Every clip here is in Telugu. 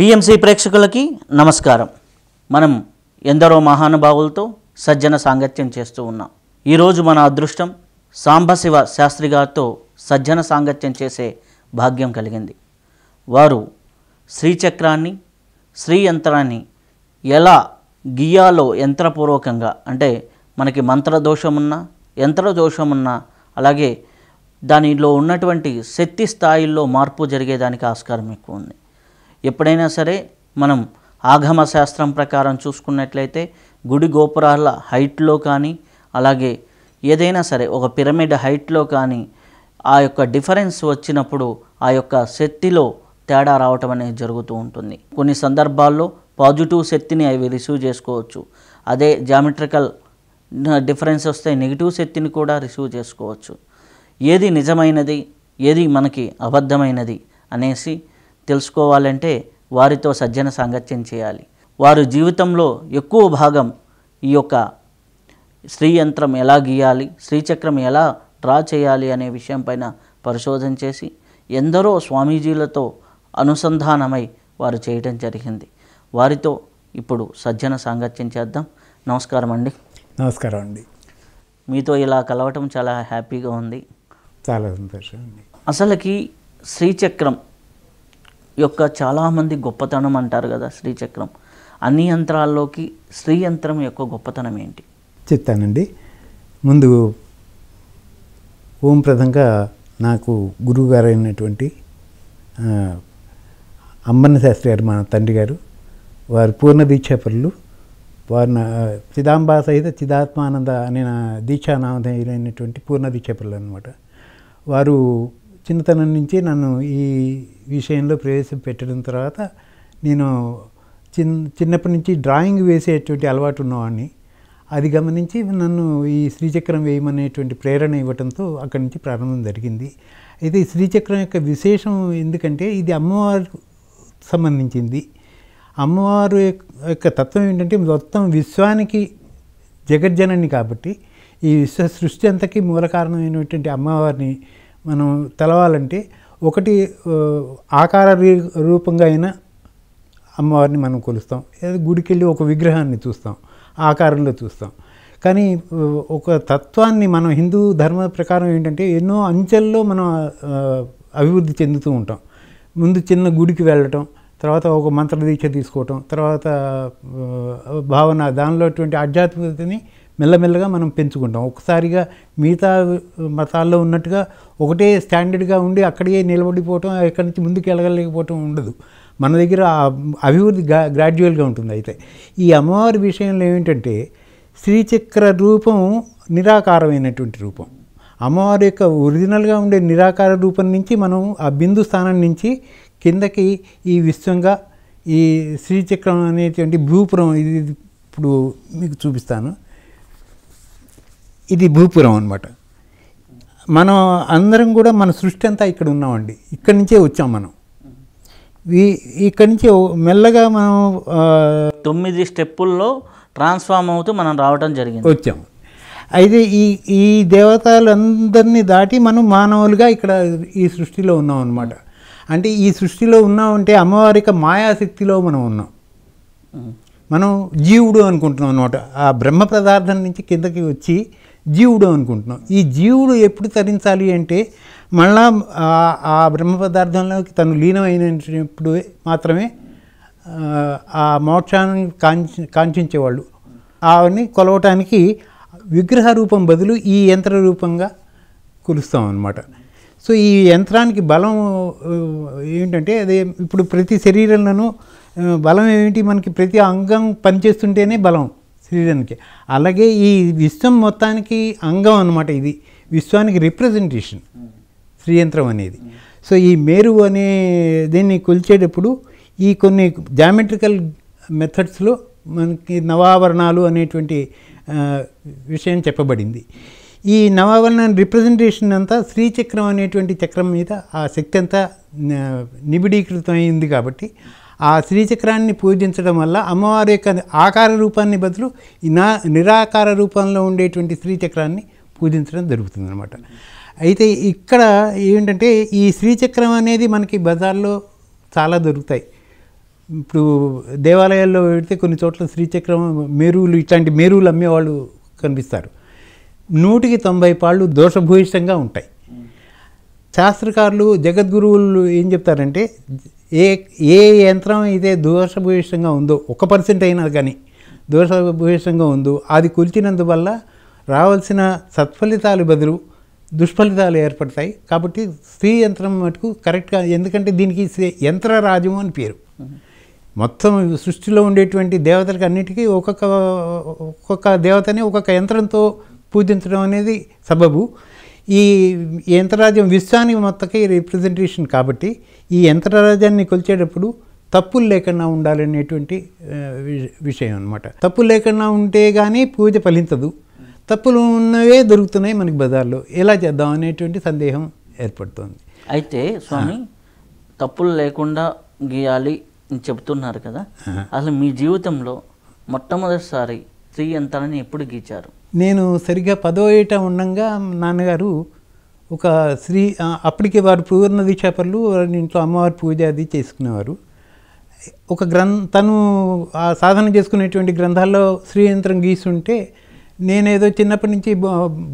పిఎంసి ప్రేక్షకులకి నమస్కారం మనం ఎందరో మహానుభావులతో సజ్జన సాంగత్యం చేస్తూ ఉన్నాం ఈరోజు మన అదృష్టం సాంబశివ శాస్త్రి గారితో సజ్జన సాంగత్యం చేసే భాగ్యం కలిగింది వారు శ్రీచక్రాన్ని శ్రీ యంత్రాన్ని ఎలా గీయాలో యంత్రపూర్వకంగా అంటే మనకి మంత్రదోషమున్నా యంత్రదోషమున్నా అలాగే దానిలో ఉన్నటువంటి శక్తి స్థాయిల్లో మార్పు జరిగేదానికి ఆస్కారం ఎక్కువ ఉంది ఎప్పుడైనా సరే మనం ఆగమ శాస్త్రం ప్రకారం చూసుకున్నట్లయితే గుడి గోపురాల హైట్లో కానీ అలాగే ఏదైనా సరే ఒక పిరమిడ్ హైట్లో కానీ ఆ యొక్క డిఫరెన్స్ వచ్చినప్పుడు ఆ యొక్క శక్తిలో తేడా రావటం అనేది జరుగుతూ ఉంటుంది కొన్ని సందర్భాల్లో పాజిటివ్ శక్తిని అవి రిసీవ్ చేసుకోవచ్చు అదే జామెట్రికల్ డిఫరెన్స్ వస్తే నెగిటివ్ శక్తిని కూడా రిసీవ్ చేసుకోవచ్చు ఏది నిజమైనది ఏది మనకి అబద్ధమైనది అనేసి తెలుసుకోవాలంటే వారితో సజ్జన సాంగత్యం చేయాలి వారు జీవితంలో ఎక్కువ భాగం ఈ యొక్క స్త్రీయంత్రం ఎలా గీయాలి శ్రీచక్రం ఎలా డ్రా చేయాలి అనే విషయం పైన పరిశోధన చేసి ఎందరో స్వామీజీలతో అనుసంధానమై వారు చేయటం జరిగింది వారితో ఇప్పుడు సజ్జన సాంగత్యం చేద్దాం నమస్కారం అండి నమస్కారం అండి మీతో ఇలా కలవటం చాలా హ్యాపీగా ఉంది చాలా సంతోషం అండి అసలుకి శ్రీచక్రం యొక్క చాలామంది గొప్పతనం అంటారు కదా శ్రీచక్రం అన్ని యంత్రాల్లోకి స్త్రీ యంత్రం యొక్క గొప్పతనం ఏంటి చెప్తానండి ముందు ఓం ప్రధంగా నాకు గురువుగారు అయినటువంటి అమ్మన్న శాస్త్రి గారు మా తండ్రి గారు వారు పూర్ణ దీక్షాపరులు వారు నా చిదాంబా సహిత చిదాత్మానంద అనే నా దీక్షానామధైనటువంటి పూర్ణ దీక్షాపరులు అనమాట వారు చిన్నతనం నుంచి నన్ను ఈ విషయంలో ప్రవేశపెట్టడం తర్వాత నేను చిన్ చిన్నప్పటి నుంచి డ్రాయింగ్ వేసేటువంటి అలవాటు ఉన్నవాడిని అది గమనించి నన్ను ఈ శ్రీచక్రం వేయమనేటువంటి ప్రేరణ ఇవ్వడంతో అక్కడి నుంచి ప్రారంభం జరిగింది అయితే ఈ శ్రీచక్రం యొక్క విశేషం ఎందుకంటే ఇది అమ్మవారు సంబంధించింది అమ్మవారు యొక్క తత్వం ఏంటంటే మొత్తం విశ్వానికి జగజ్జనని కాబట్టి ఈ విశ్వ సృష్టి అంతకీ మూల కారణమైనటువంటి అమ్మవారిని మనం తెలవాలంటే ఒకటి ఆకార రూపంగా అయినా అమ్మవారిని మనం కొలుస్తాం గుడికి వెళ్ళి ఒక విగ్రహాన్ని చూస్తాం ఆకారంలో చూస్తాం కానీ ఒక తత్వాన్ని మనం హిందూ ధర్మ ప్రకారం ఏంటంటే ఎన్నో అంచెల్లో మనం అభివృద్ధి చెందుతూ ఉంటాం ముందు చిన్న గుడికి వెళ్ళటం తర్వాత ఒక మంత్రదీక్ష తీసుకోవటం తర్వాత భావన దానిలో అటువంటి ఆధ్యాత్మికతని మెల్లమెల్లగా మనం పెంచుకుంటాం ఒకసారిగా మిగతా మతాల్లో ఉన్నట్టుగా ఒకటే స్టాండర్డ్గా ఉండి అక్కడే నిలబడిపోవటం ఎక్కడి నుంచి ముందుకు వెళ్ళగలేకపోవటం ఉండదు మన దగ్గర అభివృద్ధి గ్రా గ్రాడ్యువల్గా ఉంటుంది అయితే ఈ అమ్మవారి విషయంలో ఏమిటంటే శ్రీచక్ర రూపం నిరాకారమైనటువంటి రూపం అమ్మవారి యొక్క ఒరిజినల్గా ఉండే నిరాకార రూపం నుంచి మనం ఆ బిందు స్థానం నుంచి కిందకి ఈ విశ్వంగా ఈ శ్రీచక్రం అనేటువంటి భూపురం ఇది ఇప్పుడు మీకు చూపిస్తాను ఇది భూపురం అనమాట మనం అందరం కూడా మన సృష్టి అంతా ఇక్కడ ఉన్నామండి ఇక్కడి నుంచే వచ్చాం మనం ఇక్కడి నుంచి మెల్లగా మనం తొమ్మిది స్టెప్పుల్లో ట్రాన్స్ఫామ్ అవుతూ మనం రావడం జరిగింది వచ్చాము అయితే ఈ ఈ దేవతలందరినీ దాటి మనం మానవులుగా ఇక్కడ ఈ సృష్టిలో ఉన్నాం అనమాట అంటే ఈ సృష్టిలో ఉన్నామంటే అమ్మవారికి మాయాశక్తిలో మనం ఉన్నాం మనం జీవుడు అనుకుంటున్నాం అనమాట ఆ బ్రహ్మ పదార్థం నుంచి కిందకి వచ్చి జీవుడు అనుకుంటున్నాం ఈ జీవుడు ఎప్పుడు తరించాలి అంటే మళ్ళా ఆ బ్రహ్మ పదార్థంలోకి తను లీనమైనప్పుడు మాత్రమే ఆ మోక్షాన్ని కాంచి కాంక్షించేవాళ్ళు ఆవిని కొలవటానికి విగ్రహ రూపం బదులు ఈ యంత్ర రూపంగా కొలుస్తాం అన్నమాట సో ఈ యంత్రానికి బలం ఏంటంటే అదే ఇప్పుడు ప్రతి శరీరంలోనూ బలం ఏమిటి మనకి ప్రతి అంగం పనిచేస్తుంటేనే బలం సీజన్కి అలాగే ఈ విశ్వం మొత్తానికి అంగం అనమాట ఇది విశ్వానికి రిప్రజెంటేషన్ శ్రీయంత్రం అనేది సో ఈ మేరు అనే దీన్ని కొలిచేటప్పుడు ఈ కొన్ని జామెట్రికల్ మెథడ్స్లో మనకి నవావరణాలు అనేటువంటి విషయం చెప్పబడింది ఈ నవావరణ రిప్రజెంటేషన్ అంతా శ్రీచక్రం అనేటువంటి చక్రం మీద ఆ శక్తి అంతా నిబిడీకృతం అయింది కాబట్టి ఆ శ్రీచక్రాన్ని పూజించడం వల్ల అమ్మవారి యొక్క ఆకార రూపాన్ని బదులు నా నిరాకార రూపంలో ఉండేటువంటి శ్రీచక్రాన్ని పూజించడం జరుగుతుంది అనమాట అయితే ఇక్కడ ఏంటంటే ఈ శ్రీచక్రం అనేది మనకి బజార్లో చాలా దొరుకుతాయి ఇప్పుడు దేవాలయాల్లో పెడితే కొన్ని చోట్ల శ్రీచక్రం మేరువులు ఇట్లాంటి మేరువులు అమ్మేవాళ్ళు కనిపిస్తారు నూటికి తొంభై పాళ్ళు దోషభూయిష్టంగా ఉంటాయి శాస్త్రకారులు జగద్గురువులు ఏం చెప్తారంటే ఏ ఏ యంత్రం అయితే దోషభూయిష్టంగా ఉందో ఒక పర్సెంట్ అయినా కానీ దోషభూయిష్టంగా ఉందో అది కుల్చినందువల్ల రావాల్సిన సత్ఫలితాలు బదులు దుష్ఫలితాలు ఏర్పడతాయి కాబట్టి స్త్రీ యంత్రం మటుకు కరెక్ట్గా ఎందుకంటే దీనికి యంత్ర యంత్రరాజము అని పేరు మొత్తం సృష్టిలో ఉండేటువంటి దేవతలకు అన్నిటికీ ఒక్కొక్క ఒక్కొక్క దేవతని ఒక్కొక్క యంత్రంతో పూజించడం అనేది సబబు ఈ యంత్రరాజ్యం విశ్వానికి మొత్తకి రిప్రజెంటేషన్ కాబట్టి ఈ యంత్రరాజ్యాన్ని కొలిచేటప్పుడు తప్పులు లేకుండా ఉండాలనేటువంటి విషయం అనమాట తప్పులు లేకుండా ఉంటే కానీ పూజ ఫలించదు తప్పులు ఉన్నవే దొరుకుతున్నాయి మనకి బజార్లో ఎలా చేద్దాం అనేటువంటి సందేహం ఏర్పడుతుంది అయితే స్వామి తప్పులు లేకుండా గీయాలి అని చెప్తున్నారు కదా అసలు మీ జీవితంలో మొట్టమొదటిసారి స్త్రీ యంత్రాన్ని ఎప్పుడు గీచారు నేను సరిగ్గా పదో ఏట ఉండగా నాన్నగారు ఒక శ్రీ అప్పటికే వారు పూర్ణ వారి ఇంట్లో అమ్మవారి పూజ అది చేసుకునేవారు ఒక గ్రం తను సాధన చేసుకునేటువంటి గ్రంథాల్లో శ్రీయంత్రం గీసుంటే నేనేదో చిన్నప్పటి నుంచి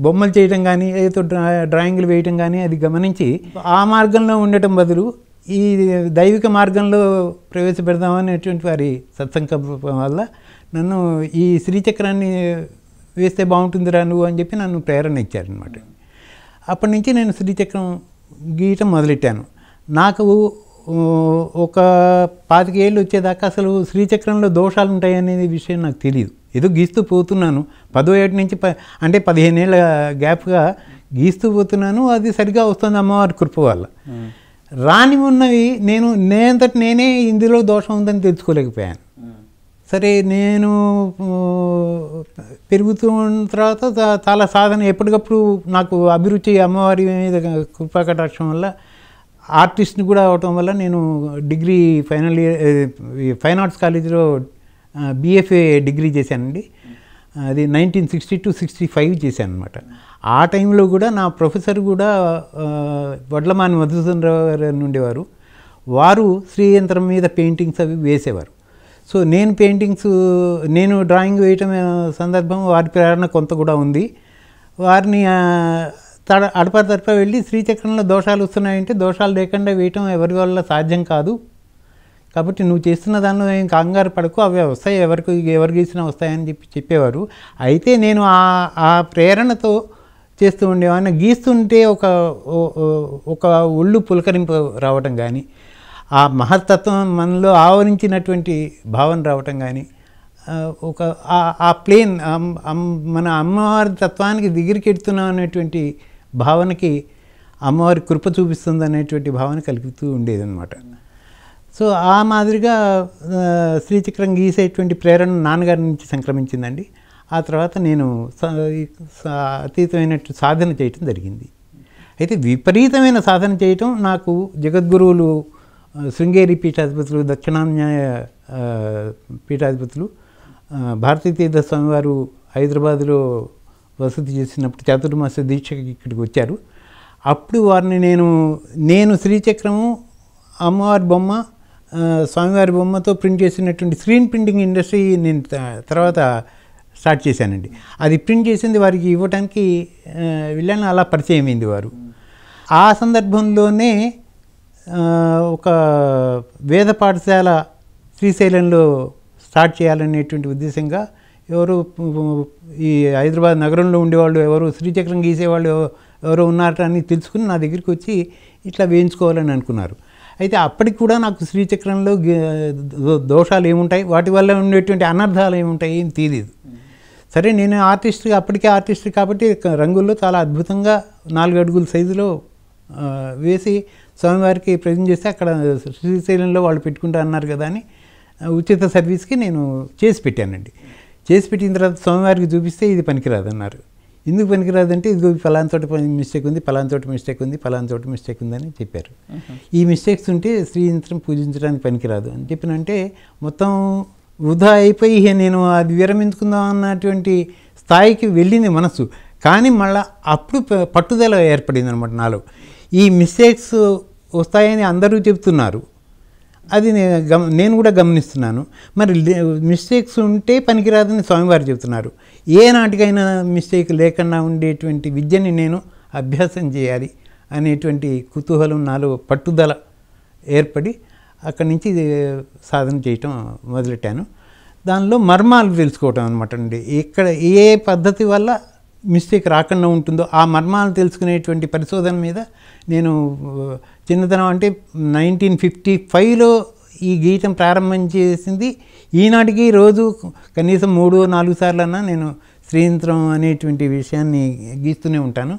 బొమ్మలు చేయడం కానీ ఏదో డ్రా డ్రాయింగ్లు వేయటం కానీ అది గమనించి ఆ మార్గంలో ఉండటం బదులు ఈ దైవిక మార్గంలో ప్రవేశపెడదామనేటువంటి వారి సత్సంకల్పం వల్ల నన్ను ఈ శ్రీచక్రాన్ని వేస్తే బాగుంటుందిరా నువ్వు అని చెప్పి నన్ను ప్రేరణ ఇచ్చారనమాట అప్పటి నుంచి నేను శ్రీచక్రం గీయటం మొదలెట్టాను నాకు ఒక పాతిక ఏళ్ళు వచ్చేదాకా అసలు శ్రీచక్రంలో దోషాలు ఉంటాయనేది విషయం నాకు తెలియదు ఏదో గీస్తూ పోతున్నాను పదో ఏడు నుంచి ప అంటే ఏళ్ళ గ్యాప్గా గీస్తూ పోతున్నాను అది సరిగా వస్తుంది అమ్మవారి కృప వల్ల రాని ఉన్నవి నేను నేనంతటి నేనే ఇందులో దోషం ఉందని తెలుసుకోలేకపోయాను సరే నేను పెరుగుతూ ఉన్న తర్వాత చాలా సాధన ఎప్పటికప్పుడు నాకు అభిరుచి అమ్మవారి మీద కృపాకటాక్షం వల్ల ఆర్టిస్ట్ని కూడా అవటం వల్ల నేను degree final year fine arts కాలేజీలో బీఎఫ్ఏ డిగ్రీ చేశానండి అది nineteen sixty two sixty five చేశాను అనమాట ఆ టైంలో కూడా నా ప్రొఫెసర్ కూడా వడ్లమాని మధుసూదన్ రావు గారు ఉండేవారు వారు శ్రీయంత్రం మీద పెయింటింగ్స్ అవి వేసేవారు సో నేను పెయింటింగ్స్ నేను డ్రాయింగ్ వేయటం సందర్భం వారి ప్రేరణ కొంత కూడా ఉంది వారిని తడ అడప తడప వెళ్ళి శ్రీచక్రంలో దోషాలు వస్తున్నాయంటే దోషాలు లేకుండా వేయటం ఎవరి వల్ల సాధ్యం కాదు కాబట్టి నువ్వు చేస్తున్న దాన్ని ఏం కంగారు పడకు అవి వస్తాయి ఎవరికి ఎవరు గీసినా వస్తాయని చెప్పి చెప్పేవారు అయితే నేను ఆ ఆ ప్రేరణతో చేస్తూ ఉండేవాడిని గీస్తుంటే ఒక ఒక ఒళ్ళు పులకరింపు రావటం కానీ ఆ మహత్తత్వం మనలో ఆవరించినటువంటి భావన రావటం కానీ ఒక ఆ ప్లేన్ మన అమ్మవారి తత్వానికి దిగిరికెడుతున్నాం అనేటువంటి భావనకి అమ్మవారి కృప చూపిస్తుంది అనేటువంటి భావన కలుగుతూ ఉండేదన్నమాట సో ఆ మాదిరిగా శ్రీచక్రం గీసేటువంటి ప్రేరణ నాన్నగారి నుంచి సంక్రమించిందండి ఆ తర్వాత నేను అతీతమైనట్టు సాధన చేయటం జరిగింది అయితే విపరీతమైన సాధన చేయటం నాకు జగద్గురువులు శృంగేరి పీఠాధిపతులు దక్షిణాన్యాయ పీఠాధిపతులు భారతీ తీర్థస్వామి స్వామివారు హైదరాబాదులో వసతి చేసినప్పుడు చతుర్మాస దీక్షకి ఇక్కడికి వచ్చారు అప్పుడు వారిని నేను నేను శ్రీచక్రము అమ్మవారి బొమ్మ స్వామివారి బొమ్మతో ప్రింట్ చేసినటువంటి స్క్రీన్ ప్రింటింగ్ ఇండస్ట్రీ నేను తర్వాత స్టార్ట్ చేశానండి అది ప్రింట్ చేసింది వారికి ఇవ్వడానికి వెళ్ళాను అలా పరిచయం అయింది వారు ఆ సందర్భంలోనే ఒక వేద పాఠశాల శ్రీశైలంలో స్టార్ట్ చేయాలనేటువంటి ఉద్దేశంగా ఎవరు ఈ హైదరాబాద్ నగరంలో ఉండేవాళ్ళు ఎవరు శ్రీచక్రం గీసేవాళ్ళు ఎవరో అని తెలుసుకుని నా దగ్గరికి వచ్చి ఇట్లా వేయించుకోవాలని అనుకున్నారు అయితే అప్పటికి కూడా నాకు శ్రీచక్రంలో దోషాలు ఏముంటాయి వాటి వల్ల ఉండేటువంటి అనర్థాలు ఏముంటాయి ఏం తెలియదు సరే నేను ఆర్టిస్ట్ అప్పటికే ఆర్టిస్ట్ కాబట్టి రంగుల్లో చాలా అద్భుతంగా నాలుగు అడుగుల సైజులో వేసి స్వామివారికి ప్రజెంట్ చేస్తే అక్కడ శ్రీశైలంలో వాళ్ళు పెట్టుకుంటా అన్నారు కదా అని ఉచిత సర్వీస్కి నేను చేసి పెట్టానండి చేసి పెట్టిన తర్వాత స్వామివారికి చూపిస్తే ఇది పనికిరాదన్నారు ఎందుకు పనికిరాదంటే ఇది ఫలాన్ చోట మిస్టేక్ ఉంది ఫలాన్ చోట మిస్టేక్ ఉంది ఫలాన్ చోట మిస్టేక్ ఉందని చెప్పారు ఈ మిస్టేక్స్ ఉంటే యంత్రం పూజించడానికి పనికిరాదు అని చెప్పినంటే మొత్తం వృధా అయిపోయి నేను అది విరమించుకుందాం అన్నటువంటి స్థాయికి వెళ్ళింది మనసు కానీ మళ్ళీ అప్పుడు పట్టుదల ఏర్పడింది అనమాట నాలో ఈ మిస్టేక్స్ వస్తాయని అందరూ చెబుతున్నారు అది నేను నేను కూడా గమనిస్తున్నాను మరి మిస్టేక్స్ ఉంటే పనికిరాదని స్వామివారు చెబుతున్నారు ఏ నాటికైనా మిస్టేక్ లేకుండా ఉండేటువంటి విద్యని నేను అభ్యాసం చేయాలి అనేటువంటి కుతూహలం నాలో పట్టుదల ఏర్పడి అక్కడి నుంచి సాధన చేయటం మొదలెట్టాను దానిలో మర్మాలు తెలుసుకోవటం అనమాట అండి ఇక్కడ ఏ పద్ధతి వల్ల మిస్టేక్ రాకుండా ఉంటుందో ఆ మర్మాలు తెలుసుకునేటువంటి పరిశోధన మీద నేను చిన్నతనం అంటే నైన్టీన్ ఫిఫ్టీ ఫైవ్లో ఈ గీతం ప్రారంభం చేసింది ఈనాటికి రోజు కనీసం మూడు నాలుగు సార్లు అన్నా నేను శ్రీయంత్రం అనేటువంటి విషయాన్ని గీస్తూనే ఉంటాను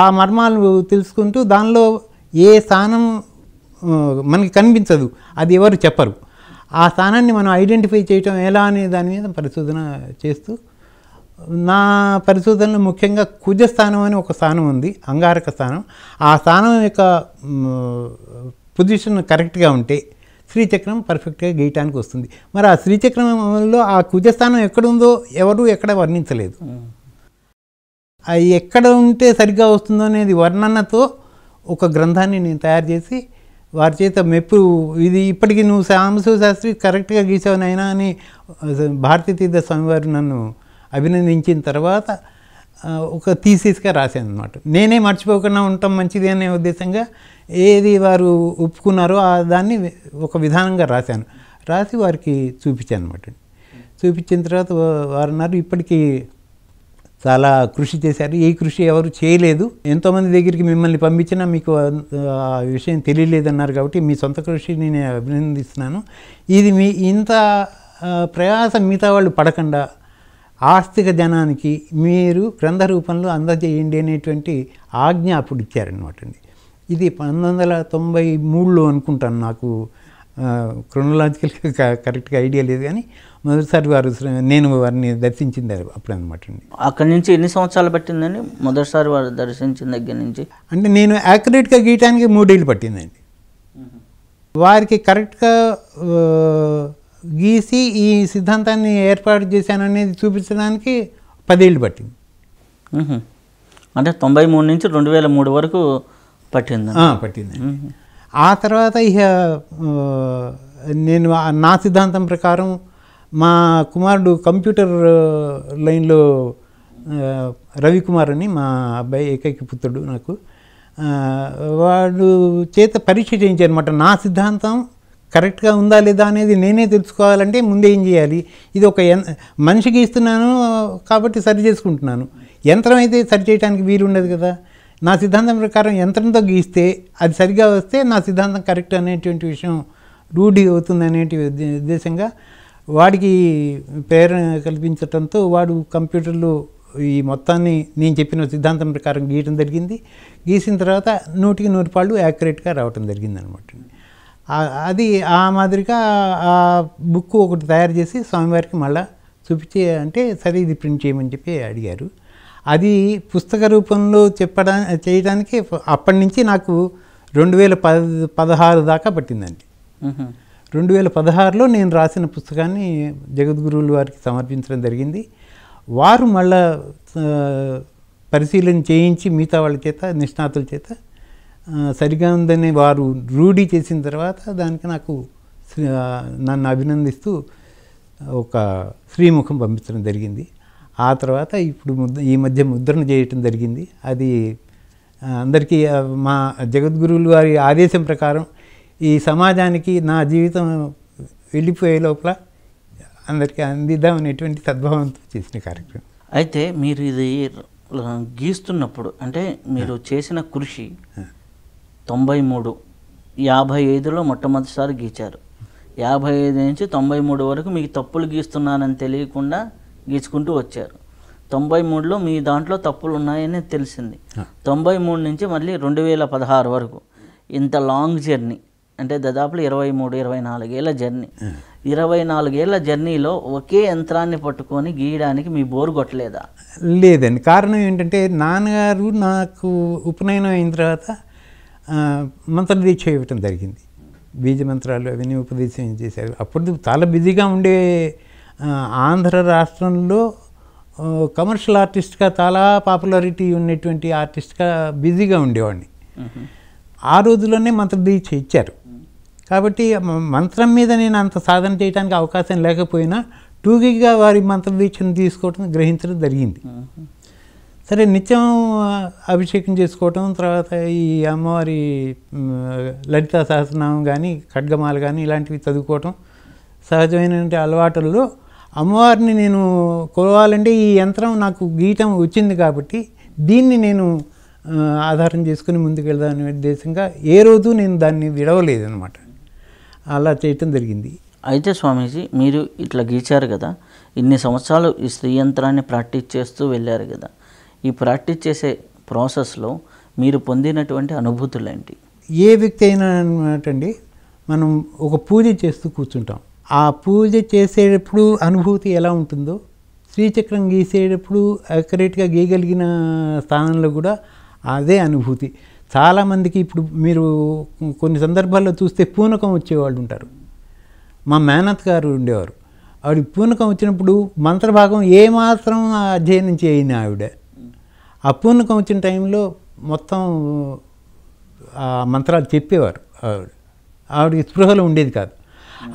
ఆ మర్మాలు తెలుసుకుంటూ దానిలో ఏ స్థానం మనకి కనిపించదు అది ఎవరు చెప్పరు ఆ స్థానాన్ని మనం ఐడెంటిఫై చేయటం ఎలా అనే దాని మీద పరిశోధన చేస్తూ నా పరిశోధనలో ముఖ్యంగా కుజస్థానం అని ఒక స్థానం ఉంది అంగారక స్థానం ఆ స్థానం యొక్క పొజిషన్ కరెక్ట్గా ఉంటే శ్రీచక్రం పర్ఫెక్ట్గా గీయటానికి వస్తుంది మరి ఆ శ్రీచక్రంలో ఆ కుజస్థానం ఎక్కడుందో ఎవరు ఎక్కడ వర్ణించలేదు అది ఎక్కడ ఉంటే సరిగ్గా వస్తుందో అనేది వర్ణనతో ఒక గ్రంథాన్ని నేను తయారు చేసి వారి చేత మెప్పు ఇది ఇప్పటికీ నువ్వు సాంశివ శాస్త్రి కరెక్ట్గా గీసావు నైనా అని భారతీతీర్థ స్వామివారు నన్ను అభినందించిన తర్వాత ఒక తీసేసిగా రాశాను అనమాట నేనే మర్చిపోకుండా ఉండటం మంచిది అనే ఉద్దేశంగా ఏది వారు ఒప్పుకున్నారో ఆ దాన్ని ఒక విధానంగా రాశాను రాసి వారికి చూపించాను అనమాట చూపించిన తర్వాత వారు అన్నారు ఇప్పటికీ చాలా కృషి చేశారు ఏ కృషి ఎవరు చేయలేదు ఎంతోమంది దగ్గరికి మిమ్మల్ని పంపించినా మీకు ఆ విషయం తెలియలేదన్నారు కాబట్టి మీ సొంత కృషిని నేను అభినందిస్తున్నాను ఇది మీ ఇంత ప్రయాసం మిగతా వాళ్ళు పడకుండా ఆస్తిక జనానికి మీరు గ్రంథ రూపంలో అందజేయండి అనేటువంటి ఆజ్ఞ అప్పుడు ఇచ్చారనమాట అండి ఇది పంతొమ్మిది వందల తొంభై మూడులో అనుకుంటాను నాకు క్రొనలాజికల్గా కరెక్ట్గా ఐడియా లేదు కానీ మొదటిసారి వారు నేను వారిని దర్శించింది అప్పుడు అనమాట అండి అక్కడి నుంచి ఎన్ని సంవత్సరాలు పట్టిందండి మొదటిసారి వారు దర్శించిన దగ్గర నుంచి అంటే నేను యాక్యురేట్గా గీయటానికి మూడేళ్ళు పట్టిందండి వారికి కరెక్ట్గా గీసి ఈ సిద్ధాంతాన్ని ఏర్పాటు చేశాననేది చూపించడానికి పదేళ్ళు పట్టింది అంటే తొంభై మూడు నుంచి రెండు వేల మూడు వరకు పట్టింది పట్టింది ఆ తర్వాత ఇక నేను నా సిద్ధాంతం ప్రకారం మా కుమారుడు కంప్యూటర్ లైన్లో రవికుమార్ అని మా అబ్బాయి ఏకైక పుత్రుడు నాకు వాడు చేత పరీక్ష అనమాట నా సిద్ధాంతం కరెక్ట్గా ఉందా లేదా అనేది నేనే తెలుసుకోవాలంటే ముందే ఏం చేయాలి ఇది ఒక మనిషికి ఇస్తున్నాను కాబట్టి సరి చేసుకుంటున్నాను యంత్రం అయితే సరి చేయడానికి వీలు ఉండదు కదా నా సిద్ధాంతం ప్రకారం యంత్రంతో గీస్తే అది సరిగా వస్తే నా సిద్ధాంతం కరెక్ట్ అనేటువంటి విషయం రూఢి అవుతుంది అనేటి ఉద్దేశంగా వాడికి ప్రేరణ కల్పించడంతో వాడు కంప్యూటర్లో ఈ మొత్తాన్ని నేను చెప్పిన సిద్ధాంతం ప్రకారం గీయటం జరిగింది గీసిన తర్వాత నూటికి నూరు పాళ్ళు యాక్యురేట్గా రావటం జరిగింది అనమాట అది ఆ మాదిరిగా ఆ బుక్ ఒకటి తయారు చేసి స్వామివారికి మళ్ళీ చూపించి అంటే సరే ఇది ప్రింట్ చేయమని చెప్పి అడిగారు అది పుస్తక రూపంలో చెప్పడా చేయడానికి అప్పటి నుంచి నాకు రెండు వేల పదహారు దాకా పట్టిందండి రెండు వేల పదహారులో నేను రాసిన పుస్తకాన్ని జగద్గురువుల వారికి సమర్పించడం జరిగింది వారు మళ్ళా పరిశీలన చేయించి మిగతా వాళ్ళ చేత నిష్ణాతుల చేత సరిగా ఉందని వారు రూఢీ చేసిన తర్వాత దానికి నాకు నన్ను అభినందిస్తూ ఒక శ్రీముఖం పంపించడం జరిగింది ఆ తర్వాత ఇప్పుడు ఈ మధ్య ముద్రణ చేయటం జరిగింది అది అందరికీ మా జగద్గురువులు వారి ఆదేశం ప్రకారం ఈ సమాజానికి నా జీవితం వెళ్ళిపోయే లోపల అందరికీ అందిద్దాం అనేటువంటి సద్భావంతో చేసిన కార్యక్రమం అయితే మీరు ఇది గీస్తున్నప్పుడు అంటే మీరు చేసిన కృషి తొంభై మూడు యాభై ఐదులో మొట్టమొదటిసారి గీచారు యాభై ఐదు నుంచి తొంభై మూడు వరకు మీకు తప్పులు గీస్తున్నానని తెలియకుండా గీచుకుంటూ వచ్చారు తొంభై మూడులో మీ దాంట్లో తప్పులు ఉన్నాయని తెలిసింది తొంభై మూడు నుంచి మళ్ళీ రెండు వేల పదహారు వరకు ఇంత లాంగ్ జర్నీ అంటే దాదాపులు ఇరవై మూడు ఇరవై నాలుగేళ్ల జర్నీ ఇరవై నాలుగేళ్ల జర్నీలో ఒకే యంత్రాన్ని పట్టుకొని గీయడానికి మీ బోరు కొట్టలేదా లేదండి కారణం ఏంటంటే నాన్నగారు నాకు ఉపనయనం అయిన తర్వాత మంత్రదీక్ష ఇవ్వటం జరిగింది బీజ మంత్రాలు అవన్నీ ఉపదేశం చేశారు అప్పుడు చాలా బిజీగా ఉండే ఆంధ్ర రాష్ట్రంలో కమర్షియల్ ఆర్టిస్ట్గా చాలా పాపులారిటీ ఉన్నటువంటి ఆర్టిస్ట్గా బిజీగా ఉండేవాడిని ఆ రోజుల్లోనే మంత్రదీక్ష ఇచ్చారు కాబట్టి మంత్రం మీద నేను అంత సాధన చేయడానికి అవకాశం లేకపోయినా టూగిగా వారి మంత్రదీక్షను తీసుకోవటం గ్రహించడం జరిగింది సరే నిత్యం అభిషేకం చేసుకోవటం తర్వాత ఈ అమ్మవారి లలిత సహస్రనామం కానీ ఖడ్గమాలు కానీ ఇలాంటివి చదువుకోవటం సహజమైనటువంటి అలవాటుల్లో అమ్మవారిని నేను కొలవాలంటే ఈ యంత్రం నాకు గీయటం వచ్చింది కాబట్టి దీన్ని నేను ఆధారం చేసుకుని ముందుకు వెళ్దామనే ఉద్దేశంగా ఏ రోజు నేను దాన్ని విడవలేదు అనమాట అలా చేయటం జరిగింది అయితే స్వామీజీ మీరు ఇట్లా గీచారు కదా ఇన్ని సంవత్సరాలు ఈ స్త్రీ యంత్రాన్ని ప్రాక్టీస్ చేస్తూ వెళ్ళారు కదా ఈ ప్రాక్టీస్ చేసే ప్రాసెస్లో మీరు పొందినటువంటి అనుభూతులు ఏంటి ఏ వ్యక్తి అయినా అనమాటండి అండి మనం ఒక పూజ చేస్తూ కూర్చుంటాం ఆ పూజ చేసేటప్పుడు అనుభూతి ఎలా ఉంటుందో శ్రీచక్రం గీసేటప్పుడు అక్యురేట్గా గీయగలిగిన స్థానంలో కూడా అదే అనుభూతి చాలామందికి ఇప్పుడు మీరు కొన్ని సందర్భాల్లో చూస్తే పూనకం వచ్చేవాళ్ళు ఉంటారు మా మేనత్ గారు ఉండేవారు ఆవిడ పూనకం వచ్చినప్పుడు మంత్రభాగం ఏమాత్రం అధ్యయనం చేయని ఆవిడ అపూర్ణకం వచ్చిన టైంలో మొత్తం ఆ మంత్రాలు చెప్పేవారు ఆవిడ ఆవిడ స్పృహలో ఉండేది కాదు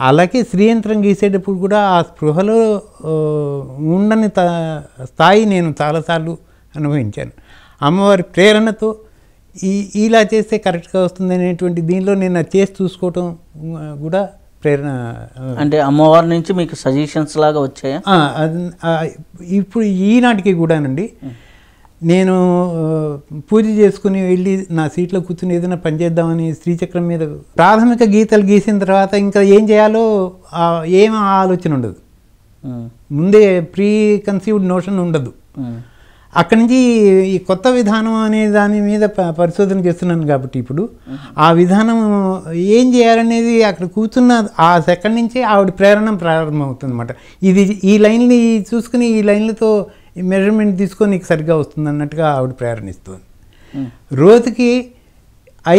అలాగే శ్రీయంత్రం గీసేటప్పుడు కూడా ఆ స్పృహలో ఉండని స్థాయి నేను చాలాసార్లు అనుభవించాను అమ్మవారి ప్రేరణతో ఈ ఇలా చేస్తే కరెక్ట్గా వస్తుంది అనేటువంటి దీనిలో నేను చేసి చూసుకోవటం కూడా ప్రేరణ అంటే అమ్మవారి నుంచి మీకు సజెషన్స్ లాగా వచ్చాయా ఇప్పుడు ఈనాటికి కూడానండి నేను పూజ చేసుకుని వెళ్ళి నా సీట్లో కూర్చుని ఏదైనా పని చేద్దామని శ్రీచక్రం మీద ప్రాథమిక గీతలు గీసిన తర్వాత ఇంకా ఏం చేయాలో ఏం ఆలోచన ఉండదు ముందే ప్రీ కన్సీవ్డ్ నోషన్ ఉండదు అక్కడి నుంచి ఈ కొత్త విధానం అనే దాని మీద పరిశోధన చేస్తున్నాను కాబట్టి ఇప్పుడు ఆ విధానం ఏం చేయాలనేది అక్కడ కూర్చున్న ఆ సెకండ్ నుంచే ఆవిడ ప్రేరణ ప్రారంభమవుతుంది అనమాట ఇది ఈ లైన్లు చూసుకుని ఈ లైన్లతో ఈ మెజర్మెంట్ తీసుకొని నీకు సరిగ్గా వస్తుంది అన్నట్టుగా ఆవిడ ప్రేరణిస్తుంది రోజుకి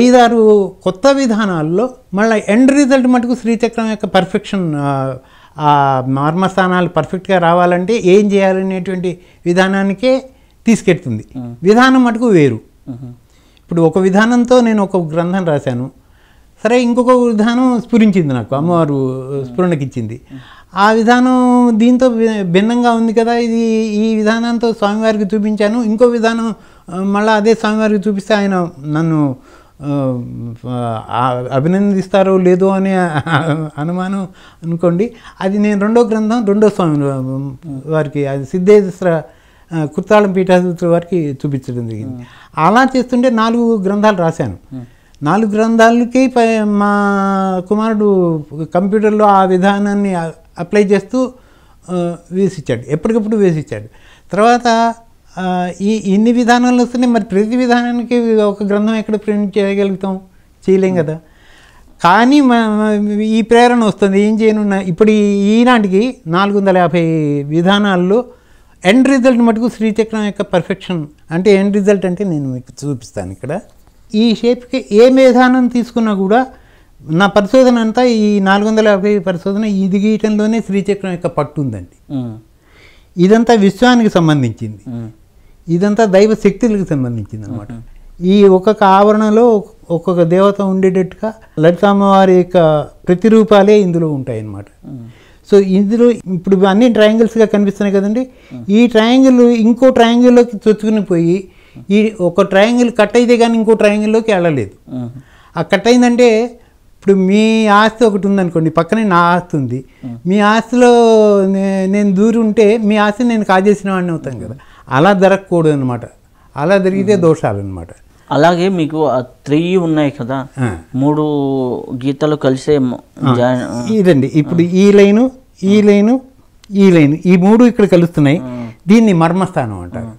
ఐదారు కొత్త విధానాల్లో మళ్ళీ ఎండ్ రిజల్ట్ మటుకు శ్రీచక్రం యొక్క పర్ఫెక్షన్ ఆ మర్మస్థానాలు పర్ఫెక్ట్గా రావాలంటే ఏం చేయాలనేటువంటి విధానానికే తీసుకెడుతుంది విధానం మటుకు వేరు ఇప్పుడు ఒక విధానంతో నేను ఒక గ్రంథం రాశాను సరే ఇంకొక విధానం స్ఫురించింది నాకు అమ్మవారు స్ఫురణకిచ్చింది ఆ విధానం దీంతో భిన్నంగా ఉంది కదా ఇది ఈ విధానంతో స్వామివారికి చూపించాను ఇంకో విధానం మళ్ళీ అదే స్వామివారికి చూపిస్తే ఆయన నన్ను అభినందిస్తారో లేదో అనే అనుమానం అనుకోండి అది నేను రెండో గ్రంథం రెండో స్వామి వారికి అది సిద్ధేశ్వర కుత్తాళం పీఠాధిపతుల వారికి చూపించడం జరిగింది అలా చేస్తుంటే నాలుగు గ్రంథాలు రాశాను నాలుగు గ్రంథాలకి మా కుమారుడు కంప్యూటర్లో ఆ విధానాన్ని అప్లై చేస్తూ వేసి ఇచ్చాడు ఎప్పటికప్పుడు వేసి ఇచ్చాడు తర్వాత ఈ ఇన్ని విధానాలు వస్తున్నాయి మరి ప్రతి విధానానికి ఒక గ్రంథం ఎక్కడ ప్రింట్ చేయగలుగుతాం చేయలేం కదా కానీ ఈ ప్రేరణ వస్తుంది ఏం చేయను ఇప్పుడు ఈనాటికి నాలుగు వందల యాభై విధానాల్లో ఎండ్ రిజల్ట్ మటుకు శ్రీచక్రం యొక్క పర్ఫెక్షన్ అంటే ఎండ్ రిజల్ట్ అంటే నేను మీకు చూపిస్తాను ఇక్కడ ఈ షేప్కి ఏ విధానం తీసుకున్నా కూడా నా పరిశోధన అంతా ఈ నాలుగు వందల యాభై పరిశోధన ఇది గీయటంలోనే శ్రీచక్రం యొక్క పట్టు ఉందండి ఇదంతా విశ్వానికి సంబంధించింది ఇదంతా దైవ శక్తులకు సంబంధించింది అనమాట ఈ ఒక్కొక్క ఆవరణలో ఒక్కొక్క దేవత ఉండేటట్టుగా లలితామ్మవారి యొక్క ప్రతిరూపాలే ఇందులో ఉంటాయి అన్నమాట సో ఇందులో ఇప్పుడు అన్ని ట్రయాంగిల్స్గా కనిపిస్తున్నాయి కదండి ఈ ట్రయాంగిల్ ఇంకో ట్రయాంగిల్లోకి చొచ్చుకుని పోయి ఈ ఒక ట్రయాంగిల్ కట్ అయితే కానీ ఇంకో ట్రయాంగిల్లోకి వెళ్ళలేదు ఆ కట్ అయిందంటే ఇప్పుడు మీ ఆస్తి ఒకటి ఉందనుకోండి పక్కనే నా ఆస్తి ఉంది మీ ఆస్తిలో నేను దూరి ఉంటే మీ ఆస్తి నేను కాజేసిన వాడిని అవుతాను కదా అలా జరగకూడదు అనమాట అలా జరిగితే దోషాలు అనమాట అలాగే మీకు త్రీ ఉన్నాయి కదా మూడు గీతలు కలిసే ఇదండి ఇప్పుడు ఈ లైను ఈ లైను ఈ లైను ఈ మూడు ఇక్కడ కలుస్తున్నాయి దీన్ని మర్మస్థానం అంటారు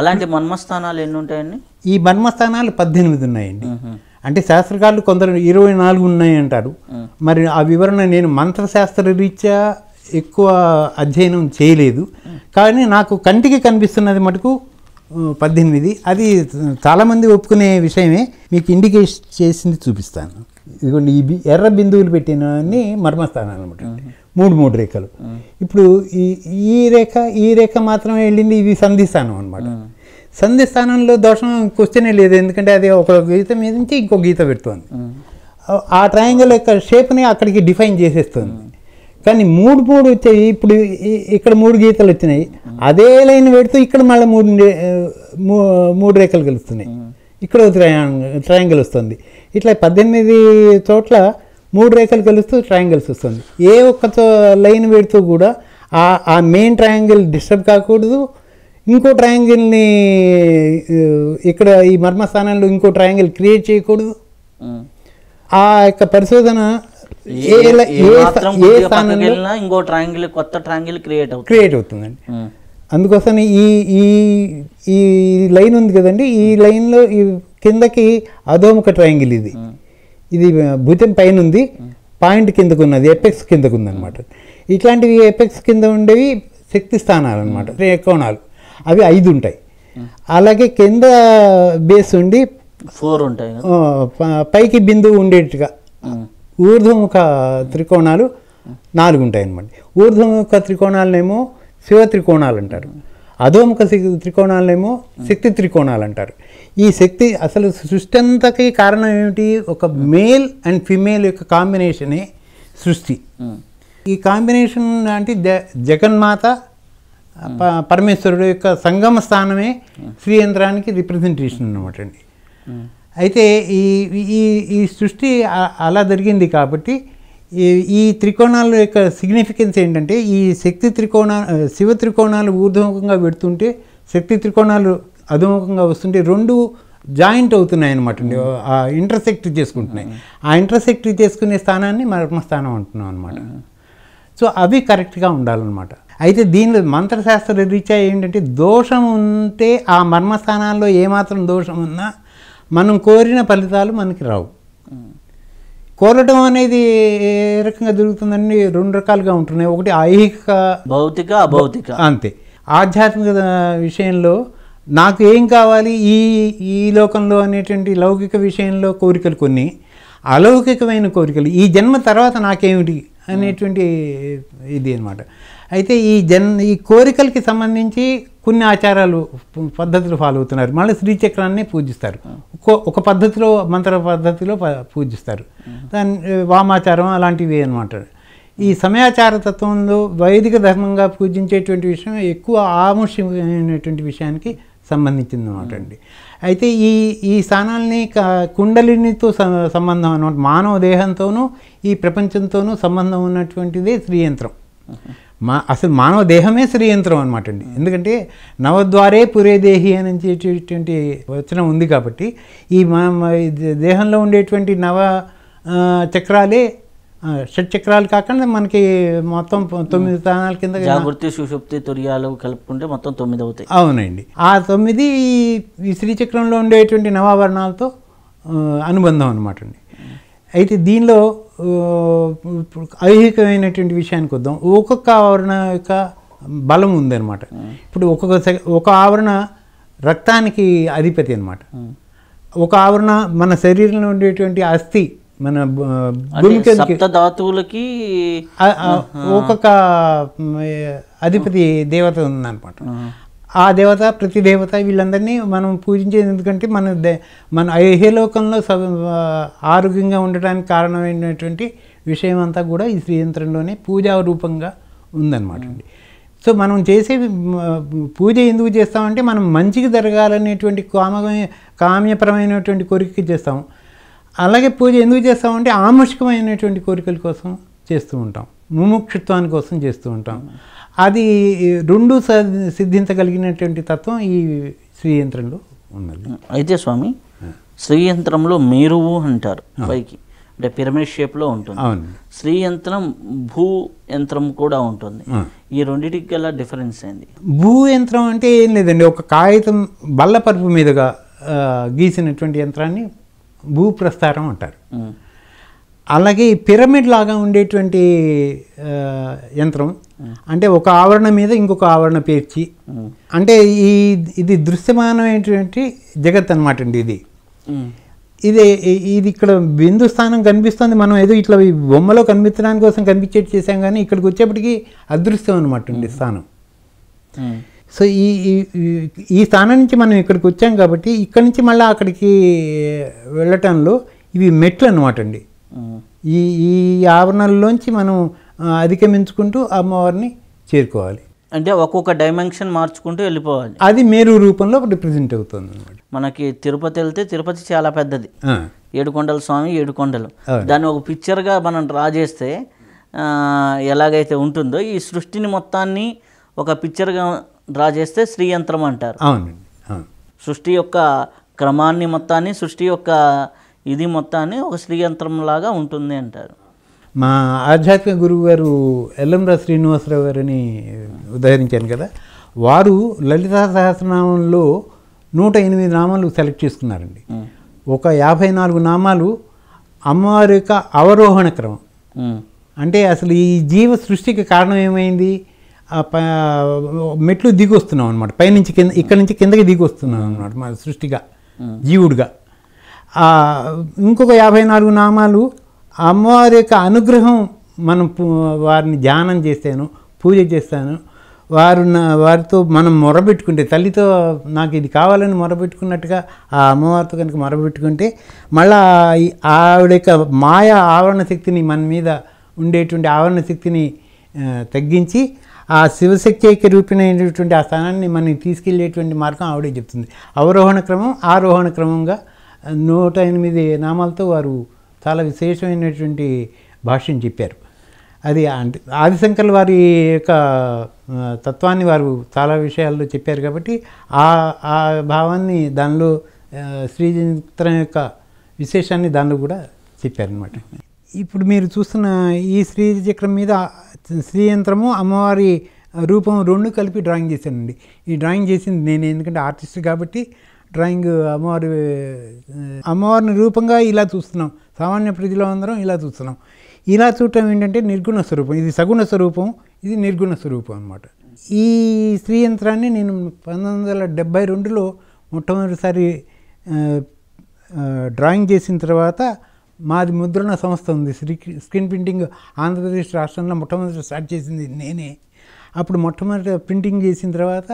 అలాంటి మర్మస్థానాలు ఎన్ని ఉంటాయండి ఈ మర్మస్థానాలు పద్దెనిమిది ఉన్నాయండి అంటే శాస్త్రకారులు కొందరు ఇరవై నాలుగు ఉన్నాయంటారు మరి ఆ వివరణ నేను మంత్రశాస్త్ర రీత్యా ఎక్కువ అధ్యయనం చేయలేదు కానీ నాకు కంటికి కనిపిస్తున్నది మటుకు పద్దెనిమిది అది చాలామంది ఒప్పుకునే విషయమే మీకు ఇండికేట్ చేసింది చూపిస్తాను ఇదిగోండి ఈ ఎర్ర బిందువులు పెట్టినవన్నీ మర్మస్థానం అనమాట మూడు మూడు రేఖలు ఇప్పుడు ఈ ఈ రేఖ ఈ రేఖ మాత్రమే వెళ్ళింది ఇది సంధిస్థానం అనమాట సంధి స్థానంలో దోషం క్వశ్చనే లేదు ఎందుకంటే అది ఒక గీత మీద నుంచి ఇంకో గీత పెడుతుంది ఆ ట్రయాంగిల్ యొక్క షేప్ని అక్కడికి డిఫైన్ చేసేస్తుంది కానీ మూడు మూడు వచ్చాయి ఇప్పుడు ఇక్కడ మూడు గీతలు వచ్చినాయి అదే లైన్ పెడుతూ ఇక్కడ మళ్ళీ మూడు మూడు రేఖలు కలుస్తున్నాయి ఇక్కడ ట్రయాంగిల్ వస్తుంది ఇట్లా పద్దెనిమిది చోట్ల మూడు రేఖలు కలుస్తూ ట్రయాంగిల్స్ వస్తుంది ఏ ఒక్క లైన్ పెడుతూ కూడా ఆ మెయిన్ ట్రయాంగిల్ డిస్టర్బ్ కాకూడదు ఇంకో ట్రయాంగిల్ని ఇక్కడ ఈ మర్మస్థానంలో ఇంకో ట్రయాంగిల్ క్రియేట్ చేయకూడదు ఆ యొక్క పరిశోధన ఏ స్థానంలో ఇంకో ట్రయాంగిల్ కొత్త ట్రయాంగిల్ క్రియేట్ అవుతుంది క్రియేట్ అవుతుందండి అందుకోసం ఈ ఈ ఈ లైన్ ఉంది కదండి ఈ లైన్లో ఈ కిందకి అధోముఖ ట్రయాంగిల్ ఇది ఇది భుజం పైన ఉంది పాయింట్ కిందకు ఉన్నది ఎపెక్స్ కిందకు అనమాట ఇట్లాంటివి ఎపెక్స్ కింద ఉండేవి శక్తి స్థానాలు అనమాట కోణాలు అవి ఐదు ఉంటాయి అలాగే కింద బేస్ ఉండి ఫోర్ ఉంటాయి పైకి బిందువు ఉండేట్టుగా ఊర్ధ్వముఖ త్రికోణాలు నాలుగు ఉంటాయి అనమాట ఊర్ధ్వముఖ త్రికోణాలనేమో శివ త్రికోణాలు అంటారు అధోముఖ త్రికోణాలనేమో శక్తి త్రికోణాలు అంటారు ఈ శక్తి అసలు సృష్టి అంతకి కారణం ఏమిటి ఒక మేల్ అండ్ ఫిమేల్ యొక్క కాంబినేషనే సృష్టి ఈ కాంబినేషన్ అంటే జగన్మాత పరమేశ్వరుడు యొక్క సంగమ స్థానమే శ్రీయంత్రానికి రిప్రజెంటేషన్ అనమాట అండి అయితే ఈ ఈ ఈ సృష్టి అలా జరిగింది కాబట్టి ఈ త్రికోణాల యొక్క సిగ్నిఫికెన్స్ ఏంటంటే ఈ శక్తి త్రికోణ శివ త్రికోణాలు ఊర్ధముఖంగా పెడుతుంటే శక్తి త్రికోణాలు అధుముఖంగా వస్తుంటే రెండు జాయింట్ అవుతున్నాయి అనమాట అండి ఇంటర్సెక్ట్ చేసుకుంటున్నాయి ఆ ఇంటర్సెక్ట్ చేసుకునే స్థానాన్ని మర్మస్థానం అంటున్నాం అనమాట సో అవి కరెక్ట్గా ఉండాలన్నమాట అయితే దీనిలో మంత్రశాస్త్ర రీత్యా ఏంటంటే దోషం ఉంటే ఆ మర్మస్థానాల్లో ఏమాత్రం దోషం ఉన్నా మనం కోరిన ఫలితాలు మనకి రావు కోరటం అనేది ఏ రకంగా జరుగుతుందండి రెండు రకాలుగా ఉంటున్నాయి ఒకటి ఐహిక భౌతిక అభౌతిక అంతే ఆధ్యాత్మిక విషయంలో నాకు ఏం కావాలి ఈ ఈ లోకంలో అనేటువంటి లౌకిక విషయంలో కోరికలు కొన్ని అలౌకికమైన కోరికలు ఈ జన్మ తర్వాత నాకేమిటి అనేటువంటి ఇది అనమాట అయితే ఈ జన్ ఈ కోరికలకి సంబంధించి కొన్ని ఆచారాలు పద్ధతులు ఫాలో అవుతున్నారు మళ్ళీ శ్రీచక్రాన్ని పూజిస్తారు ఒక్కో ఒక పద్ధతిలో మంత్ర పద్ధతిలో పూజిస్తారు దాని వామాచారం అలాంటివి అనమాట ఈ సమయాచార తత్వంలో వైదిక ధర్మంగా పూజించేటువంటి విషయం ఎక్కువ ఆముష్యమైనటువంటి విషయానికి సంబంధించింది అనమాట అండి అయితే ఈ ఈ స్థానాలని కుండలినితో సంబంధం అనమాట మానవ దేహంతోనూ ఈ ప్రపంచంతోనూ సంబంధం ఉన్నటువంటిదే శ్రీయంత్రం మా అసలు మానవ దేహమే శ్రీయంత్రం అనమాట అండి ఎందుకంటే నవద్వారే పురేదేహి అని చెప్పేటువంటి వచనం ఉంది కాబట్టి ఈ మా దేహంలో ఉండేటువంటి నవ చక్రాలే షట్ చక్రాలు కాకుండా మనకి మొత్తం తొమ్మిది స్థానాల కింద జాగృతి సుషుప్తి తుర్యాలు కలుపుకుంటే మొత్తం తొమ్మిది అవుతాయి అవునండి ఆ తొమ్మిది ఈ శ్రీచక్రంలో ఉండేటువంటి నవావరణాలతో అనుబంధం అనమాట అండి అయితే దీనిలో ఐహికమైనటువంటి విషయానికి వద్దాం ఒక్కొక్క ఆవరణ యొక్క బలం ఉందన్నమాట ఇప్పుడు ఒక్కొక్క ఒక ఆవరణ రక్తానికి అధిపతి అనమాట ఒక ఆవరణ మన శరీరంలో ఉండేటువంటి అస్థి మన ధాతువులకి ఒక్కొక్క అధిపతి దేవత ఉందన్నమాట ఆ దేవత ప్రతి దేవత వీళ్ళందరినీ మనం పూజించేది ఎందుకంటే మన మన ఐహ్యలోకంలో ఆరోగ్యంగా ఉండడానికి కారణమైనటువంటి విషయం అంతా కూడా ఈ శ్రీయంత్రంలోనే పూజా రూపంగా ఉందన్నమాట అండి సో మనం చేసే పూజ ఎందుకు చేస్తామంటే మనం మంచికి జరగాలనేటువంటి కామ కామ్యపరమైనటువంటి కోరిక చేస్తాం అలాగే పూజ ఎందుకు చేస్తామంటే ఆముష్కమైనటువంటి కోరికల కోసం చేస్తూ ఉంటాం ముముక్షత్వాని కోసం చేస్తూ ఉంటాం అది రెండు సిద్ధించగలిగినటువంటి తత్వం ఈ శ్రీయంత్రంలో ఉన్నది అయితే స్వామి శ్రీయంత్రంలో మేరువు అంటారు పైకి అంటే పిరమిడ్ షేప్లో ఉంటుంది శ్రీయంత్రం యంత్రం భూ యంత్రం కూడా ఉంటుంది ఈ రెండింటికి గల డిఫరెన్స్ ఏంది భూ యంత్రం అంటే ఏం లేదండి ఒక కాగితం బల్లపరుపు మీదుగా గీసినటువంటి యంత్రాన్ని భూ అంటారు అలాగే ఈ పిరమిడ్ లాగా ఉండేటువంటి యంత్రం అంటే ఒక ఆవరణ మీద ఇంకొక ఆవరణ పేర్చి అంటే ఈ ఇది దృశ్యమానమైనటువంటి జగత్ అనమాట అండి ఇది ఇది ఇది ఇక్కడ బిందు స్థానం కనిపిస్తుంది మనం ఏదో ఇట్లా బొమ్మలో కనిపించడానికి కోసం కనిపించేట్టు చేసాం కానీ ఇక్కడికి వచ్చేప్పటికీ అదృశ్యం అనమాట అండి స్థానం సో ఈ ఈ స్థానం నుంచి మనం ఇక్కడికి వచ్చాం కాబట్టి ఇక్కడ నుంచి మళ్ళీ అక్కడికి వెళ్ళటంలో ఇవి మెట్లు అనమాట అండి ఈ ఈ ఆవరణల్లోంచి మనం అధిగమించుకుంటూ అమ్మవారిని చేరుకోవాలి అంటే ఒక్కొక్క డైమెన్షన్ మార్చుకుంటూ వెళ్ళిపోవాలి అది మేరు రూపంలో రిప్రజెంట్ అవుతుంది అనమాట మనకి తిరుపతి వెళ్తే తిరుపతి చాలా పెద్దది ఏడుకొండల స్వామి ఏడుకొండలు దాన్ని ఒక పిక్చర్గా మనం డ్రా చేస్తే ఎలాగైతే ఉంటుందో ఈ సృష్టిని మొత్తాన్ని ఒక పిక్చర్గా డ్రా చేస్తే శ్రీయంత్రం అంటారు సృష్టి యొక్క క్రమాన్ని మొత్తాన్ని సృష్టి యొక్క ఇది మొత్తాన్ని ఒక శ్రీయంత్రంలాగా ఉంటుంది అంటారు మా ఆధ్యాత్మిక గురువు గారు ఎల్లంరా శ్రీనివాసరావు గారిని ఉదాహరించాను కదా వారు లలితా సహస్రనామంలో నూట ఎనిమిది నామాలు సెలెక్ట్ చేసుకున్నారండి ఒక యాభై నాలుగు నామాలు అమ్మవారి యొక్క అవరోహణ క్రమం అంటే అసలు ఈ జీవ సృష్టికి కారణం ఏమైంది మెట్లు దిగి వస్తున్నాం అనమాట పైనుంచి కింద ఇక్కడి నుంచి కిందకి దిగి వస్తున్నాం అనమాట మన సృష్టిగా జీవుడిగా ఇంకొక యాభై నాలుగు నామాలు అమ్మవారి యొక్క అనుగ్రహం మనం వారిని ధ్యానం చేస్తాను పూజ చేస్తాను వారు వారితో మనం మొరబెట్టుకుంటే తల్లితో నాకు ఇది కావాలని మొరబెట్టుకున్నట్టుగా ఆ అమ్మవారితో కనుక మొరబెట్టుకుంటే మళ్ళా ఆవిడ యొక్క మాయ ఆవరణ శక్తిని మన మీద ఉండేటువంటి ఆవరణ శక్తిని తగ్గించి ఆ శివశక్తి యొక్క రూపినటువంటి ఆ స్థానాన్ని మనకి తీసుకెళ్లేటువంటి మార్గం ఆవిడే చెప్తుంది అవరోహణ క్రమం ఆరోహణ క్రమంగా నూట ఎనిమిది నామాలతో వారు చాలా విశేషమైనటువంటి భాష్యం చెప్పారు అది అంటే ఆదిశంకర్ వారి యొక్క తత్వాన్ని వారు చాలా విషయాల్లో చెప్పారు కాబట్టి ఆ ఆ భావాన్ని దానిలో శ్రీచిత్రం యొక్క విశేషాన్ని దానిలో కూడా చెప్పారనమాట ఇప్పుడు మీరు చూస్తున్న ఈ శ్రీ చక్రం మీద శ్రీయంత్రము అమ్మవారి రూపం రెండు కలిపి డ్రాయింగ్ చేశానండి ఈ డ్రాయింగ్ చేసింది నేను ఎందుకంటే ఆర్టిస్ట్ కాబట్టి డ్రాయింగ్ అమ్మవారి అమ్మవారిని రూపంగా ఇలా చూస్తున్నాం సామాన్య ప్రజలు అందరం ఇలా చూస్తున్నాం ఇలా చూడటం ఏంటంటే నిర్గుణ స్వరూపం ఇది సగుణ స్వరూపం ఇది నిర్గుణ స్వరూపం అనమాట ఈ స్త్రీ యంత్రాన్ని నేను పంతొమ్మిది వందల డెబ్బై రెండులో మొట్టమొదటిసారి డ్రాయింగ్ చేసిన తర్వాత మాది ముద్రణ సంస్థ ఉంది స్క్రీన్ ప్రింటింగ్ ఆంధ్రప్రదేశ్ రాష్ట్రంలో మొట్టమొదటి స్టార్ట్ చేసింది నేనే అప్పుడు మొట్టమొదటి ప్రింటింగ్ చేసిన తర్వాత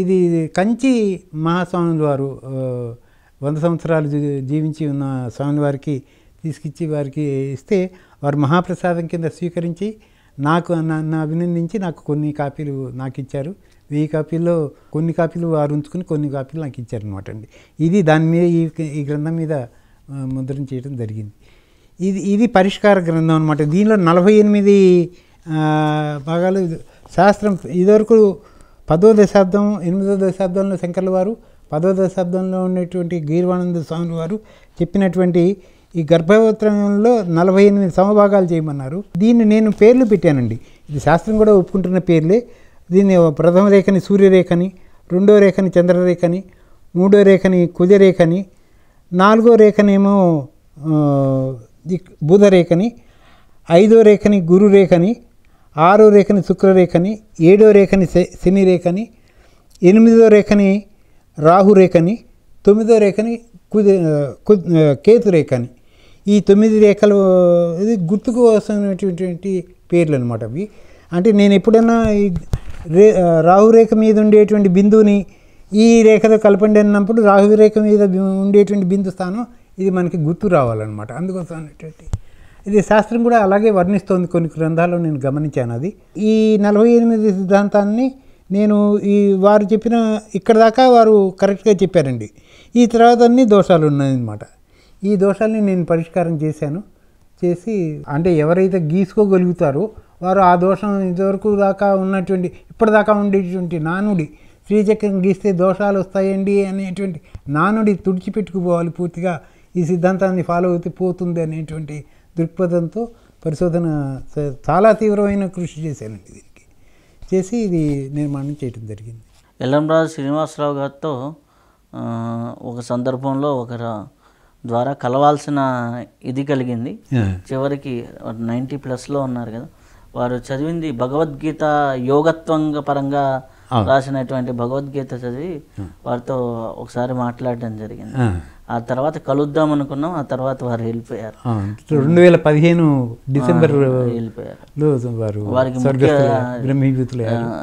ఇది కంచి మహాస్వామి వారు వంద సంవత్సరాలు జీవించి ఉన్న స్వామి వారికి తీసుకిచ్చి వారికి ఇస్తే వారు మహాప్రసాదం కింద స్వీకరించి నాకు నన్ను అభినందించి నాకు కొన్ని కాపీలు నాకు ఇచ్చారు వెయ్యి కాపీల్లో కొన్ని కాపీలు వారు ఉంచుకుని కొన్ని కాపీలు నాకు ఇచ్చారు అనమాట అండి ఇది దాని మీద ఈ ఈ గ్రంథం మీద ముద్రణ చేయడం జరిగింది ఇది ఇది పరిష్కార గ్రంథం అనమాట దీనిలో నలభై ఎనిమిది భాగాలు శాస్త్రం ఇదివరకు పదో దశాబ్దం ఎనిమిదో దశాబ్దంలో శంకర్ల వారు పదో దశాబ్దంలో ఉన్నటువంటి గీర్వానంద స్వామి వారు చెప్పినటువంటి ఈ గర్భవత్రంలో నలభై ఎనిమిది సమభాగాలు చేయమన్నారు దీన్ని నేను పేర్లు పెట్టానండి ఇది శాస్త్రం కూడా ఒప్పుకుంటున్న పేర్లే దీన్ని ప్రథమ రేఖని సూర్యరేఖని రెండో రేఖని చంద్రరేఖని మూడో రేఖని కుజరేఖని నాలుగో రేఖనేమో బుధరేఖని ఐదో రేఖని గురురేఖని ఆరో రేఖని శుక్రరేఖని ఏడో రేఖని శని రేఖని ఎనిమిదో రేఖని రాహు రేఖని తొమ్మిదో రేఖని కుది కేతు రేఖని ఈ తొమ్మిది రేఖలు ఇది గుర్తుకు వస్తున్నటువంటి పేర్లు అనమాట అవి అంటే నేను ఎప్పుడైనా ఈ రే రాహు రేఖ మీద ఉండేటువంటి బిందువుని ఈ రేఖతో కలపండి అన్నప్పుడు రాహురేఖ రేఖ మీద ఉండేటువంటి బిందు స్థానం ఇది మనకి గుర్తు రావాలన్నమాట అందుకోసం అనేటువంటి ఇది శాస్త్రం కూడా అలాగే వర్ణిస్తోంది కొన్ని గ్రంథాల్లో నేను గమనించాను అది ఈ నలభై ఎనిమిది సిద్ధాంతాన్ని నేను ఈ వారు చెప్పిన ఇక్కడ దాకా వారు కరెక్ట్గా చెప్పారండి ఈ తర్వాత అన్ని దోషాలు ఉన్నాయన్నమాట ఈ దోషాలని నేను పరిష్కారం చేశాను చేసి అంటే ఎవరైతే గీసుకోగలుగుతారో వారు ఆ దోషం ఇంతవరకు దాకా ఉన్నటువంటి ఇప్పటిదాకా ఉండేటువంటి నానుడి శ్రీచక్రం గీస్తే దోషాలు వస్తాయండి అనేటువంటి నానుడి తుడిచిపెట్టుకుపోవాలి పూర్తిగా ఈ సిద్ధాంతాన్ని ఫాలో అవుతూ పోతుంది అనేటువంటి దృక్పథంతో పరిశోధన చాలా తీవ్రమైన కృషి చేశానండి దీనికి చేసి ఇది నిర్మాణం చేయడం జరిగింది ఎల్లంరాజు శ్రీనివాసరావు గారితో ఒక సందర్భంలో ఒక ద్వారా కలవాల్సిన ఇది కలిగింది చివరికి నైంటీ ప్లస్లో ఉన్నారు కదా వారు చదివింది భగవద్గీత యోగత్వంగ పరంగా రాసినటువంటి భగవద్గీత చదివి వారితో ఒకసారి మాట్లాడడం జరిగింది ఆ తర్వాత కలుద్దాం అనుకున్నాం ఆ తర్వాత వారు వెళ్ళిపోయారు రెండు వేల పదిహేను డిసెంబర్ వెళ్ళిపోయారు వారు వారికి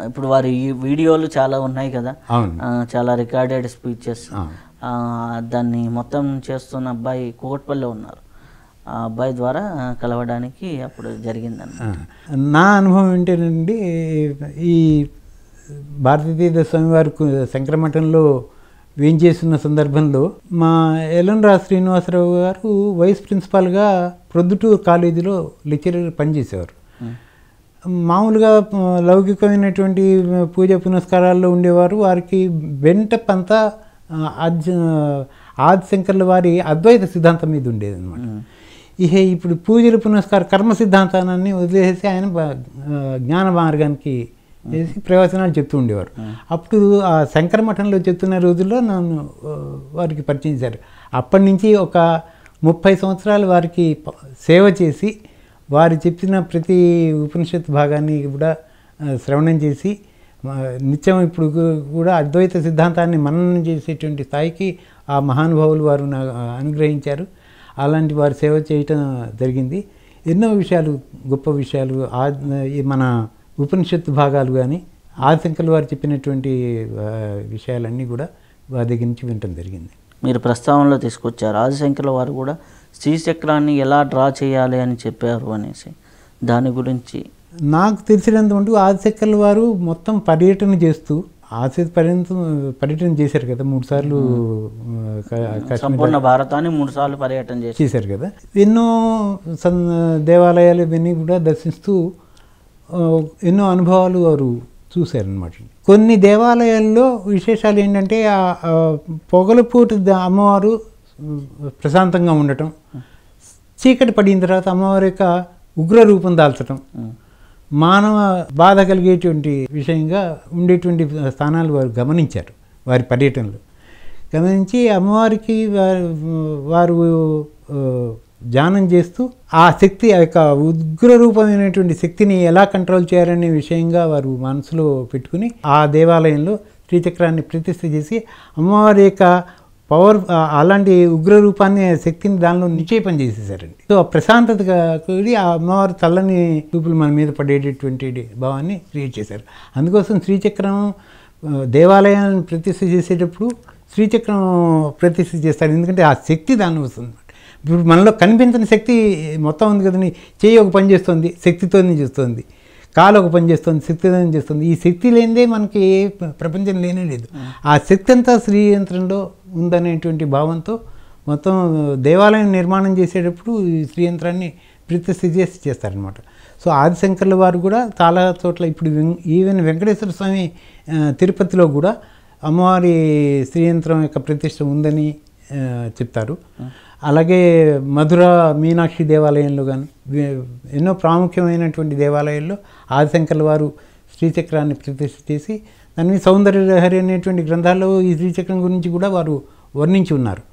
ఇప్పుడు వారి వీడియోలు చాలా ఉన్నాయి కదా చాలా రికార్డెడ్ స్పీచెస్ దాన్ని మొత్తం చేస్తున్న అబ్బాయి కోట్పల్లి ఉన్నారు ఆ అబ్బాయి ద్వారా కలవడానికి అప్పుడు జరిగిందన్న నా అనుభవం ఏంటంటే ఈ భారతీయ స్వామివారి సంక్రమణంలో వేయించేస్తున్న సందర్భంలో మా ఎలన్రా శ్రీనివాసరావు గారు వైస్ ప్రిన్సిపాల్గా ప్రొద్దుటూరు కాలేజీలో లెక్చరర్ పనిచేసేవారు మామూలుగా లౌకికమైనటువంటి పూజ పునస్కారాల్లో ఉండేవారు వారికి వెంట పంతా ఆది ఆదిశంకర్ల వారి అద్వైత సిద్ధాంతం మీద ఉండేది అనమాట ఇక ఇప్పుడు పూజల పునస్కార కర్మ సిద్ధాంతాన్ని వదిలేసి ఆయన జ్ఞాన మార్గానికి చేసి ప్రవచనాలు చెప్తూ ఉండేవారు అప్పుడు ఆ శంకర మఠంలో చెప్తున్న రోజుల్లో నన్ను వారికి పరిచయించారు అప్పటి నుంచి ఒక ముప్పై సంవత్సరాలు వారికి సేవ చేసి వారు చెప్పిన ప్రతి ఉపనిషత్ భాగాన్ని కూడా శ్రవణం చేసి నిత్యం ఇప్పుడు కూడా అద్వైత సిద్ధాంతాన్ని మననం చేసేటువంటి స్థాయికి ఆ మహానుభావులు వారు నా అనుగ్రహించారు అలాంటి వారు సేవ చేయటం జరిగింది ఎన్నో విషయాలు గొప్ప విషయాలు మన ఉపనిషత్తు భాగాలు కానీ ఆశంకలు వారు చెప్పినటువంటి విషయాలన్నీ కూడా వారి దగ్గర నుంచి వినటం జరిగింది మీరు ప్రస్తావనలో తీసుకొచ్చారు ఆదిశంకర్ల వారు కూడా శ్రీచక్రాన్ని ఎలా డ్రా చేయాలి అని చెప్పారు అనేసి దాని గురించి నాకు తెలిసినంత మటుకు ఆదిశంకర్ల వారు మొత్తం పర్యటన చేస్తూ ఆశ పర్యటన పర్యటన చేశారు కదా మూడు సార్లు సంపూర్ణ భారతాన్ని మూడు సార్లు పర్యటన చేశారు కదా ఎన్నో దేవాలయాలు ఇవన్నీ కూడా దర్శిస్తూ ఎన్నో అనుభవాలు వారు చూశారనమాట కొన్ని దేవాలయాల్లో విశేషాలు ఏంటంటే ఆ పొగలపూట అమ్మవారు ప్రశాంతంగా ఉండటం చీకటి పడిన తర్వాత అమ్మవారి యొక్క ఉగ్ర రూపం దాల్చటం మానవ బాధ కలిగేటువంటి విషయంగా ఉండేటువంటి స్థానాలు వారు గమనించారు వారి పర్యటనలో గమనించి అమ్మవారికి వారు ధ్యానం చేస్తూ ఆ శక్తి ఆ యొక్క ఉగ్ర రూపమైనటువంటి శక్తిని ఎలా కంట్రోల్ చేయాలనే విషయంగా వారు మనసులో పెట్టుకుని ఆ దేవాలయంలో త్రిచక్రాన్ని ప్రతిష్ఠ చేసి అమ్మవారి యొక్క పవర్ అలాంటి ఉగ్ర రూపాన్ని శక్తిని దానిలో నిక్షేపం చేసేసారండి సో ప్రశాంతతగా కూడి ఆ అమ్మవారి తల్లని చూపులు మన మీద పడేటటువంటి భావాన్ని క్రియేట్ చేశారు అందుకోసం శ్రీచక్రం దేవాలయాన్ని ప్రతిష్ఠ చేసేటప్పుడు శ్రీచక్రం ప్రతిష్ఠ చేస్తారు ఎందుకంటే ఆ శక్తి దాన్ని వస్తుంది ఇప్పుడు మనలో కనిపించని శక్తి మొత్తం ఉంది కదండి చేయి ఒక పని చేస్తుంది శక్తితోనే చూస్తుంది కాలు ఒక పని చేస్తుంది శక్తితోనే చేస్తుంది ఈ శక్తి లేనిదే మనకి ఏ ప్రపంచం లేనే లేదు ఆ శక్తి అంతా శ్రీయంత్రంలో ఉందనేటువంటి భావంతో మొత్తం దేవాలయం నిర్మాణం చేసేటప్పుడు ఈ శ్రీయంత్రాన్ని ప్రతిస్థితి చేసి చేస్తారనమాట సో ఆదిశంకర్ల వారు కూడా చాలా చోట్ల ఇప్పుడు ఈవెన్ వెంకటేశ్వర స్వామి తిరుపతిలో కూడా అమ్మవారి శ్రీయంత్రం యొక్క ప్రతిష్ట ఉందని చెప్తారు అలాగే మధుర మీనాక్షి దేవాలయంలో కానీ ఎన్నో ప్రాముఖ్యమైనటువంటి దేవాలయాల్లో ఆదిశంకర్ల వారు శ్రీచక్రాన్ని ప్రతిష్ఠ చేసి దాని సౌందర్య లహరి అనేటువంటి గ్రంథాల్లో ఈ శ్రీచక్రం గురించి కూడా వారు వర్ణించి ఉన్నారు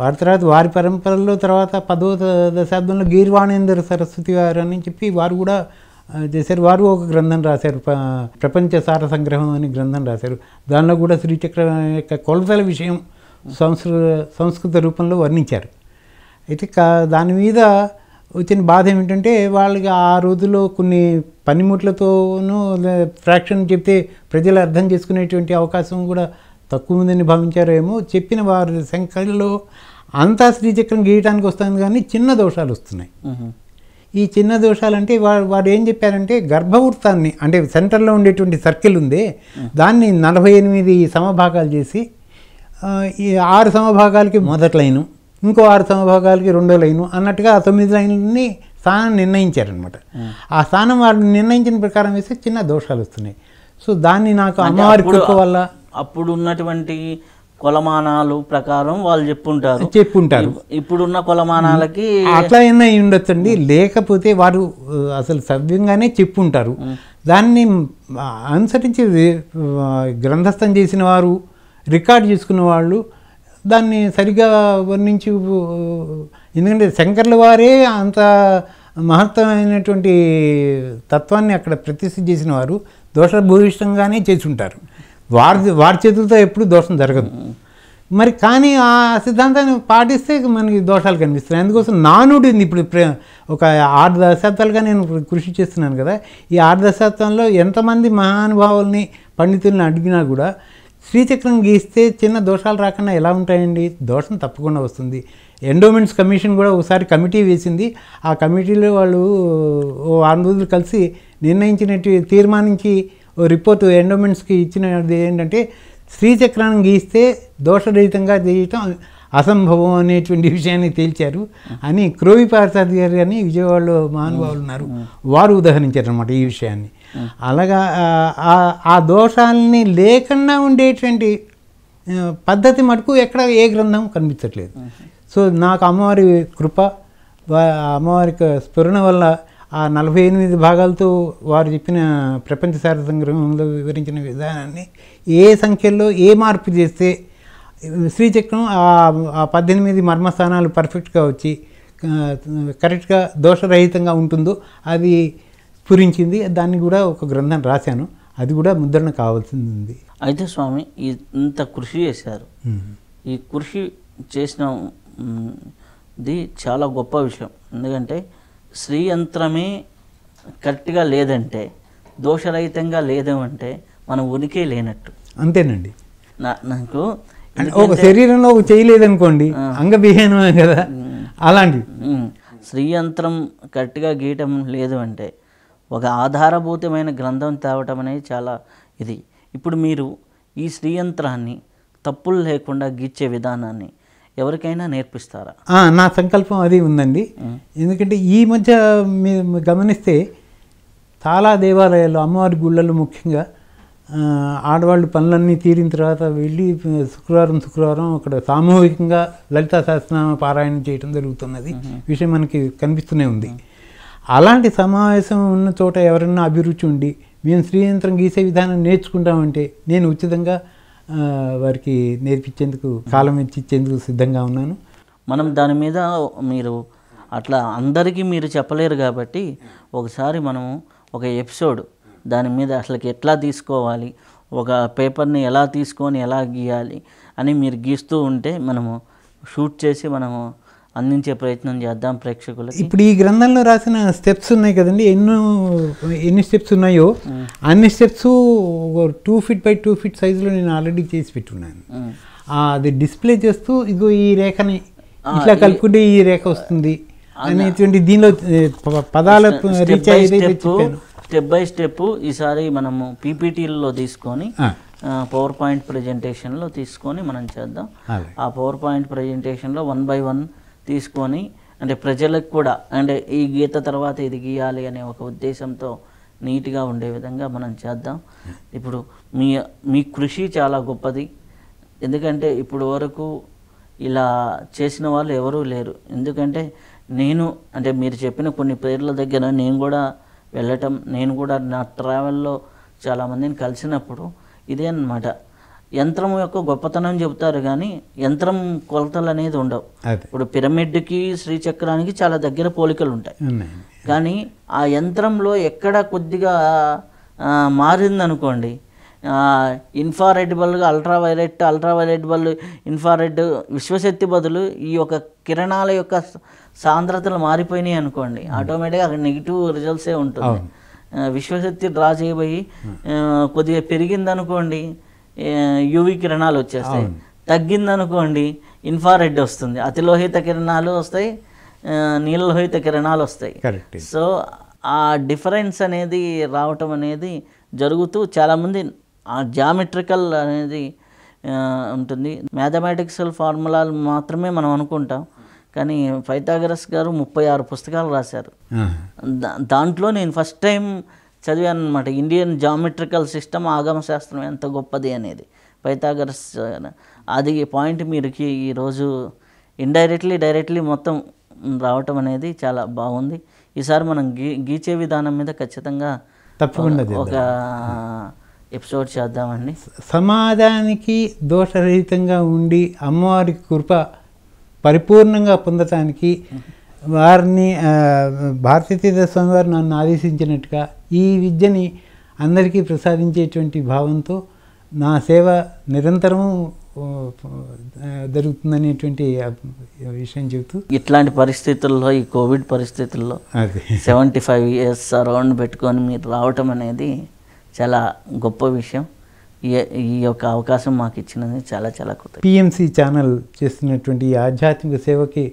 వారి తర్వాత వారి పరంపరలో తర్వాత పదో దశాబ్దంలో గీర్వాణేంద్ర సరస్వతి వారు అని చెప్పి వారు కూడా చేశారు వారు ఒక గ్రంథం రాశారు ప్రపంచ సార సంగ్రహం అని గ్రంథం రాశారు దానిలో కూడా శ్రీచక్రం యొక్క కొలతల విషయం సంస్కృత సంస్కృత రూపంలో వర్ణించారు అయితే కా దాని మీద వచ్చిన బాధ ఏమిటంటే వాళ్ళకి ఆ రోజుల్లో కొన్ని పనిముట్లతోనూ ఫ్రాక్షన్ చెప్తే ప్రజలు అర్థం చేసుకునేటువంటి అవకాశం కూడా తక్కువ ఉందని భావించారేమో చెప్పిన వారి సంఖ్యలో అంతా శ్రీచక్రం గీయటానికి వస్తుంది కానీ చిన్న దోషాలు వస్తున్నాయి ఈ చిన్న అంటే వారు వారు ఏం చెప్పారంటే గర్భవృత్తాన్ని అంటే సెంటర్లో ఉండేటువంటి సర్కిల్ ఉంది దాన్ని నలభై ఎనిమిది సమభాగాలు చేసి ఈ ఆరు సమభాగాలకి మొదట్లైను ఇంకో ఆరు సమభాగాలకి రెండో లైను అన్నట్టుగా ఆ తొమ్మిది లైన్ని స్థానం నిర్ణయించారనమాట ఆ స్థానం వాళ్ళు నిర్ణయించిన ప్రకారం వేస్తే చిన్న దోషాలు వస్తున్నాయి సో దాన్ని నాకు అమ్మవారి కృప వల్ల అప్పుడు ఉన్నటువంటి కొలమానాలు ప్రకారం వాళ్ళు చెప్పుంటారు చెప్పుంటారు ఇప్పుడున్న కొలమానాలకి అట్లా అయినా ఉండొచ్చండి లేకపోతే వారు అసలు సవ్యంగానే చెప్పుంటారు దాన్ని అనుసరించి గ్రంథస్థం చేసిన వారు రికార్డ్ చేసుకున్న వాళ్ళు దాన్ని సరిగా వర్ణించి ఎందుకంటే శంకర్ల వారే అంత మహత్తమైనటువంటి తత్వాన్ని అక్కడ ప్రతిష్ఠ చేసిన వారు దోషభూయిష్టంగానే చేసి ఉంటారు వారి వారి చేతులతో ఎప్పుడు దోషం జరగదు మరి కానీ ఆ సిద్ధాంతాన్ని పాటిస్తే మనకి దోషాలు కనిపిస్తున్నాయి అందుకోసం నానుడు ఇప్పుడు ఒక ఆరు దశాబ్దాలుగా నేను కృషి చేస్తున్నాను కదా ఈ ఆరు దశాబ్దంలో ఎంతమంది మహానుభావుల్ని పండితుల్ని అడిగినా కూడా శ్రీచక్రం గీస్తే చిన్న దోషాలు రాకుండా ఎలా ఉంటాయండి దోషం తప్పకుండా వస్తుంది ఎండోమెంట్స్ కమిషన్ కూడా ఒకసారి కమిటీ వేసింది ఆ కమిటీలో వాళ్ళు ఓ ఆరు రోజులు కలిసి నిర్ణయించినట్టు తీర్మానించి ఓ రిపోర్ట్ ఎండోమెంట్స్కి ఇచ్చినది ఏంటంటే శ్రీచక్రాన్ని గీస్తే దోషరహితంగా చేయటం అసంభవం అనేటువంటి విషయాన్ని తేల్చారు అని క్రోవి పార్సాద్ గారు అని విజయవాడలో మహానుభావులు ఉన్నారు వారు ఉదాహరించారు అనమాట ఈ విషయాన్ని అలాగా ఆ దోషాలని లేకుండా ఉండేటువంటి పద్ధతి మటుకు ఎక్కడ ఏ గ్రంథం కనిపించట్లేదు సో నాకు అమ్మవారి కృప అమ్మవారి స్ఫురణ వల్ల ఆ నలభై ఎనిమిది భాగాలతో వారు చెప్పిన ప్రపంచ సారథ సంగ్రహంలో వివరించిన విధానాన్ని ఏ సంఖ్యలో ఏ మార్పు చేస్తే శ్రీచక్రం ఆ పద్దెనిమిది మర్మస్థానాలు పర్ఫెక్ట్గా వచ్చి కరెక్ట్గా దోషరహితంగా ఉంటుందో అది స్ఫురించింది దాన్ని కూడా ఒక గ్రంథం రాశాను అది కూడా ముద్రణ కావాల్సింది ఉంది అయితే స్వామి ఇంత కృషి చేశారు ఈ కృషి చేసిన చాలా గొప్ప విషయం ఎందుకంటే యంత్రమే కరెక్ట్గా లేదంటే దోషరహితంగా లేదంటే మనం ఉనికి లేనట్టు అంతేనండి నాకు ఒక శరీరంలో చేయలేదనుకోండి అంగవిహీనమే కదా అలాంటి యంత్రం కరెక్ట్గా గీయటం లేదు అంటే ఒక ఆధారభూతమైన గ్రంథం తేవటం అనేది చాలా ఇది ఇప్పుడు మీరు ఈ శ్రీయంత్రాన్ని తప్పులు లేకుండా గీచే విధానాన్ని ఎవరికైనా నేర్పిస్తారా నా సంకల్పం అది ఉందండి ఎందుకంటే ఈ మధ్య మీరు గమనిస్తే చాలా దేవాలయాలు అమ్మవారి గుళ్ళలు ముఖ్యంగా ఆడవాళ్ళు పనులన్నీ తీరిన తర్వాత వెళ్ళి శుక్రవారం శుక్రవారం అక్కడ సామూహికంగా లలితా శాస్త్రనామ పారాయణం చేయడం జరుగుతున్నది విషయం మనకి కనిపిస్తూనే ఉంది అలాంటి సమావేశం ఉన్న చోట ఎవరన్నా అభిరుచి ఉండి మేము శ్రీయంత్రం గీసే విధానం నేర్చుకుంటామంటే నేను ఉచితంగా వారికి నేర్పించేందుకు కాలం ఇచ్చేందుకు సిద్ధంగా ఉన్నాను మనం దాని మీద మీరు అట్లా అందరికీ మీరు చెప్పలేరు కాబట్టి ఒకసారి మనము ఒక ఎపిసోడ్ దాని మీద అసలుకి ఎట్లా తీసుకోవాలి ఒక పేపర్ని ఎలా తీసుకొని ఎలా గీయాలి అని మీరు గీస్తూ ఉంటే మనము షూట్ చేసి మనము అందించే ప్రయత్నం చేద్దాం ప్రేక్షకులకు ఇప్పుడు ఈ గ్రంథంలో రాసిన స్టెప్స్ ఉన్నాయి కదండి ఎన్నో ఎన్ని స్టెప్స్ ఉన్నాయో అన్ని steps two feet by two feet సైజులో నేను ఆల్రెడీ చేసి పెట్టున్నాను అది డిస్ప్లే చేస్తూ ఇదిగో ఈ రేఖని ఇట్లా కలుపుకుంటే ఈ రేఖ వస్తుంది అనేటువంటి దీనిలో పదాల రీచ్ స్టెప్ బై స్టెప్ ఈసారి మనము పీపీటీలలో తీసుకొని పవర్ పాయింట్ ప్రజెంటేషన్లో తీసుకొని మనం చేద్దాం ఆ పవర్ పాయింట్ ప్రజెంటేషన్లో వన్ బై వన్ తీసుకొని అంటే ప్రజలకు కూడా అంటే ఈ గీత తర్వాత ఇది గీయాలి అనే ఒక ఉద్దేశంతో నీట్గా ఉండే విధంగా మనం చేద్దాం ఇప్పుడు మీ మీ కృషి చాలా గొప్పది ఎందుకంటే ఇప్పుడు వరకు ఇలా చేసిన వాళ్ళు ఎవరూ లేరు ఎందుకంటే నేను అంటే మీరు చెప్పిన కొన్ని పేర్ల దగ్గర నేను కూడా వెళ్ళటం నేను కూడా నా ట్రావెల్లో చాలామందిని కలిసినప్పుడు ఇదే అనమాట యంత్రం యొక్క గొప్పతనం చెబుతారు కానీ యంత్రం కొలతలు అనేది ఉండవు ఇప్పుడు పిరమిడ్కి శ్రీచక్రానికి చాలా దగ్గర పోలికలు ఉంటాయి కానీ ఆ యంత్రంలో ఎక్కడ కొద్దిగా మారిందనుకోండి infrared bulb ultraviolet ultraviolet bulb infrared విశ్వశక్తి బదులు ఈ యొక్క కిరణాల యొక్క సాంద్రతలు మారిపోయినాయి అనుకోండి ఆటోమేటిక్గా అక్కడ నెగిటివ్ రిజల్ట్సే ఉంటుంది విశ్వశక్తి డ్రా చేయబోయి కొద్దిగా పెరిగిందనుకోండి యువి కిరణాలు వచ్చేస్తాయి తగ్గిందనుకోండి ఇన్ఫారెడ్ వస్తుంది అతిలోహిత కిరణాలు వస్తాయి నీలలోహిత కిరణాలు వస్తాయి సో ఆ డిఫరెన్స్ అనేది రావటం అనేది జరుగుతూ చాలామంది ఆ జామెట్రికల్ అనేది ఉంటుంది మ్యాథమెటిక్స్ల ఫార్ములాలు మాత్రమే మనం అనుకుంటాం కానీ ఫైతాగరస్ గారు ముప్పై ఆరు పుస్తకాలు రాశారు దాంట్లో నేను ఫస్ట్ టైం చదివాను అనమాట ఇండియన్ జామెట్రికల్ సిస్టమ్ ఆగమ శాస్త్రం ఎంత గొప్పది అనేది పైథాగరస్ అది పాయింట్ మీరుకి ఈరోజు ఇండైరెక్ట్లీ డైరెక్ట్లీ మొత్తం రావటం అనేది చాలా బాగుంది ఈసారి మనం గీ గీచే విధానం మీద ఖచ్చితంగా తప్పకుండా ఒక ఎపిసోడ్ చేద్దామండి సమాజానికి దోషరహితంగా ఉండి అమ్మవారి కృప పరిపూర్ణంగా పొందటానికి వారిని భారతీయ స్వామి వారు నన్ను ఆదేశించినట్టుగా ఈ విద్యని అందరికీ ప్రసాదించేటువంటి భావంతో నా సేవ నిరంతరము జరుగుతుందనేటువంటి విషయం చెబుతూ ఇట్లాంటి పరిస్థితుల్లో ఈ కోవిడ్ పరిస్థితుల్లో సెవెంటీ ఫైవ్ ఇయర్స్ అరౌండ్ పెట్టుకొని మీరు రావటం అనేది చాలా గొప్ప విషయం ఈ యొక్క అవకాశం మాకు ఇచ్చినది చాలా చాలా కృతజ్ఞ పిఎంసి ఛానల్ చేస్తున్నటువంటి ఈ ఆధ్యాత్మిక సేవకి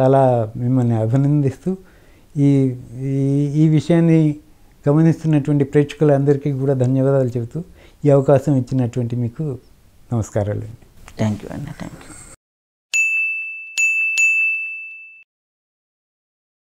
చాలా మిమ్మల్ని అభినందిస్తూ ఈ ఈ విషయాన్ని గమనిస్తున్నటువంటి ప్రేక్షకులందరికీ కూడా ధన్యవాదాలు చెబుతూ ఈ అవకాశం ఇచ్చినటువంటి మీకు నమస్కారాలు థ్యాంక్ యూ అన్న థ్యాంక్ యూ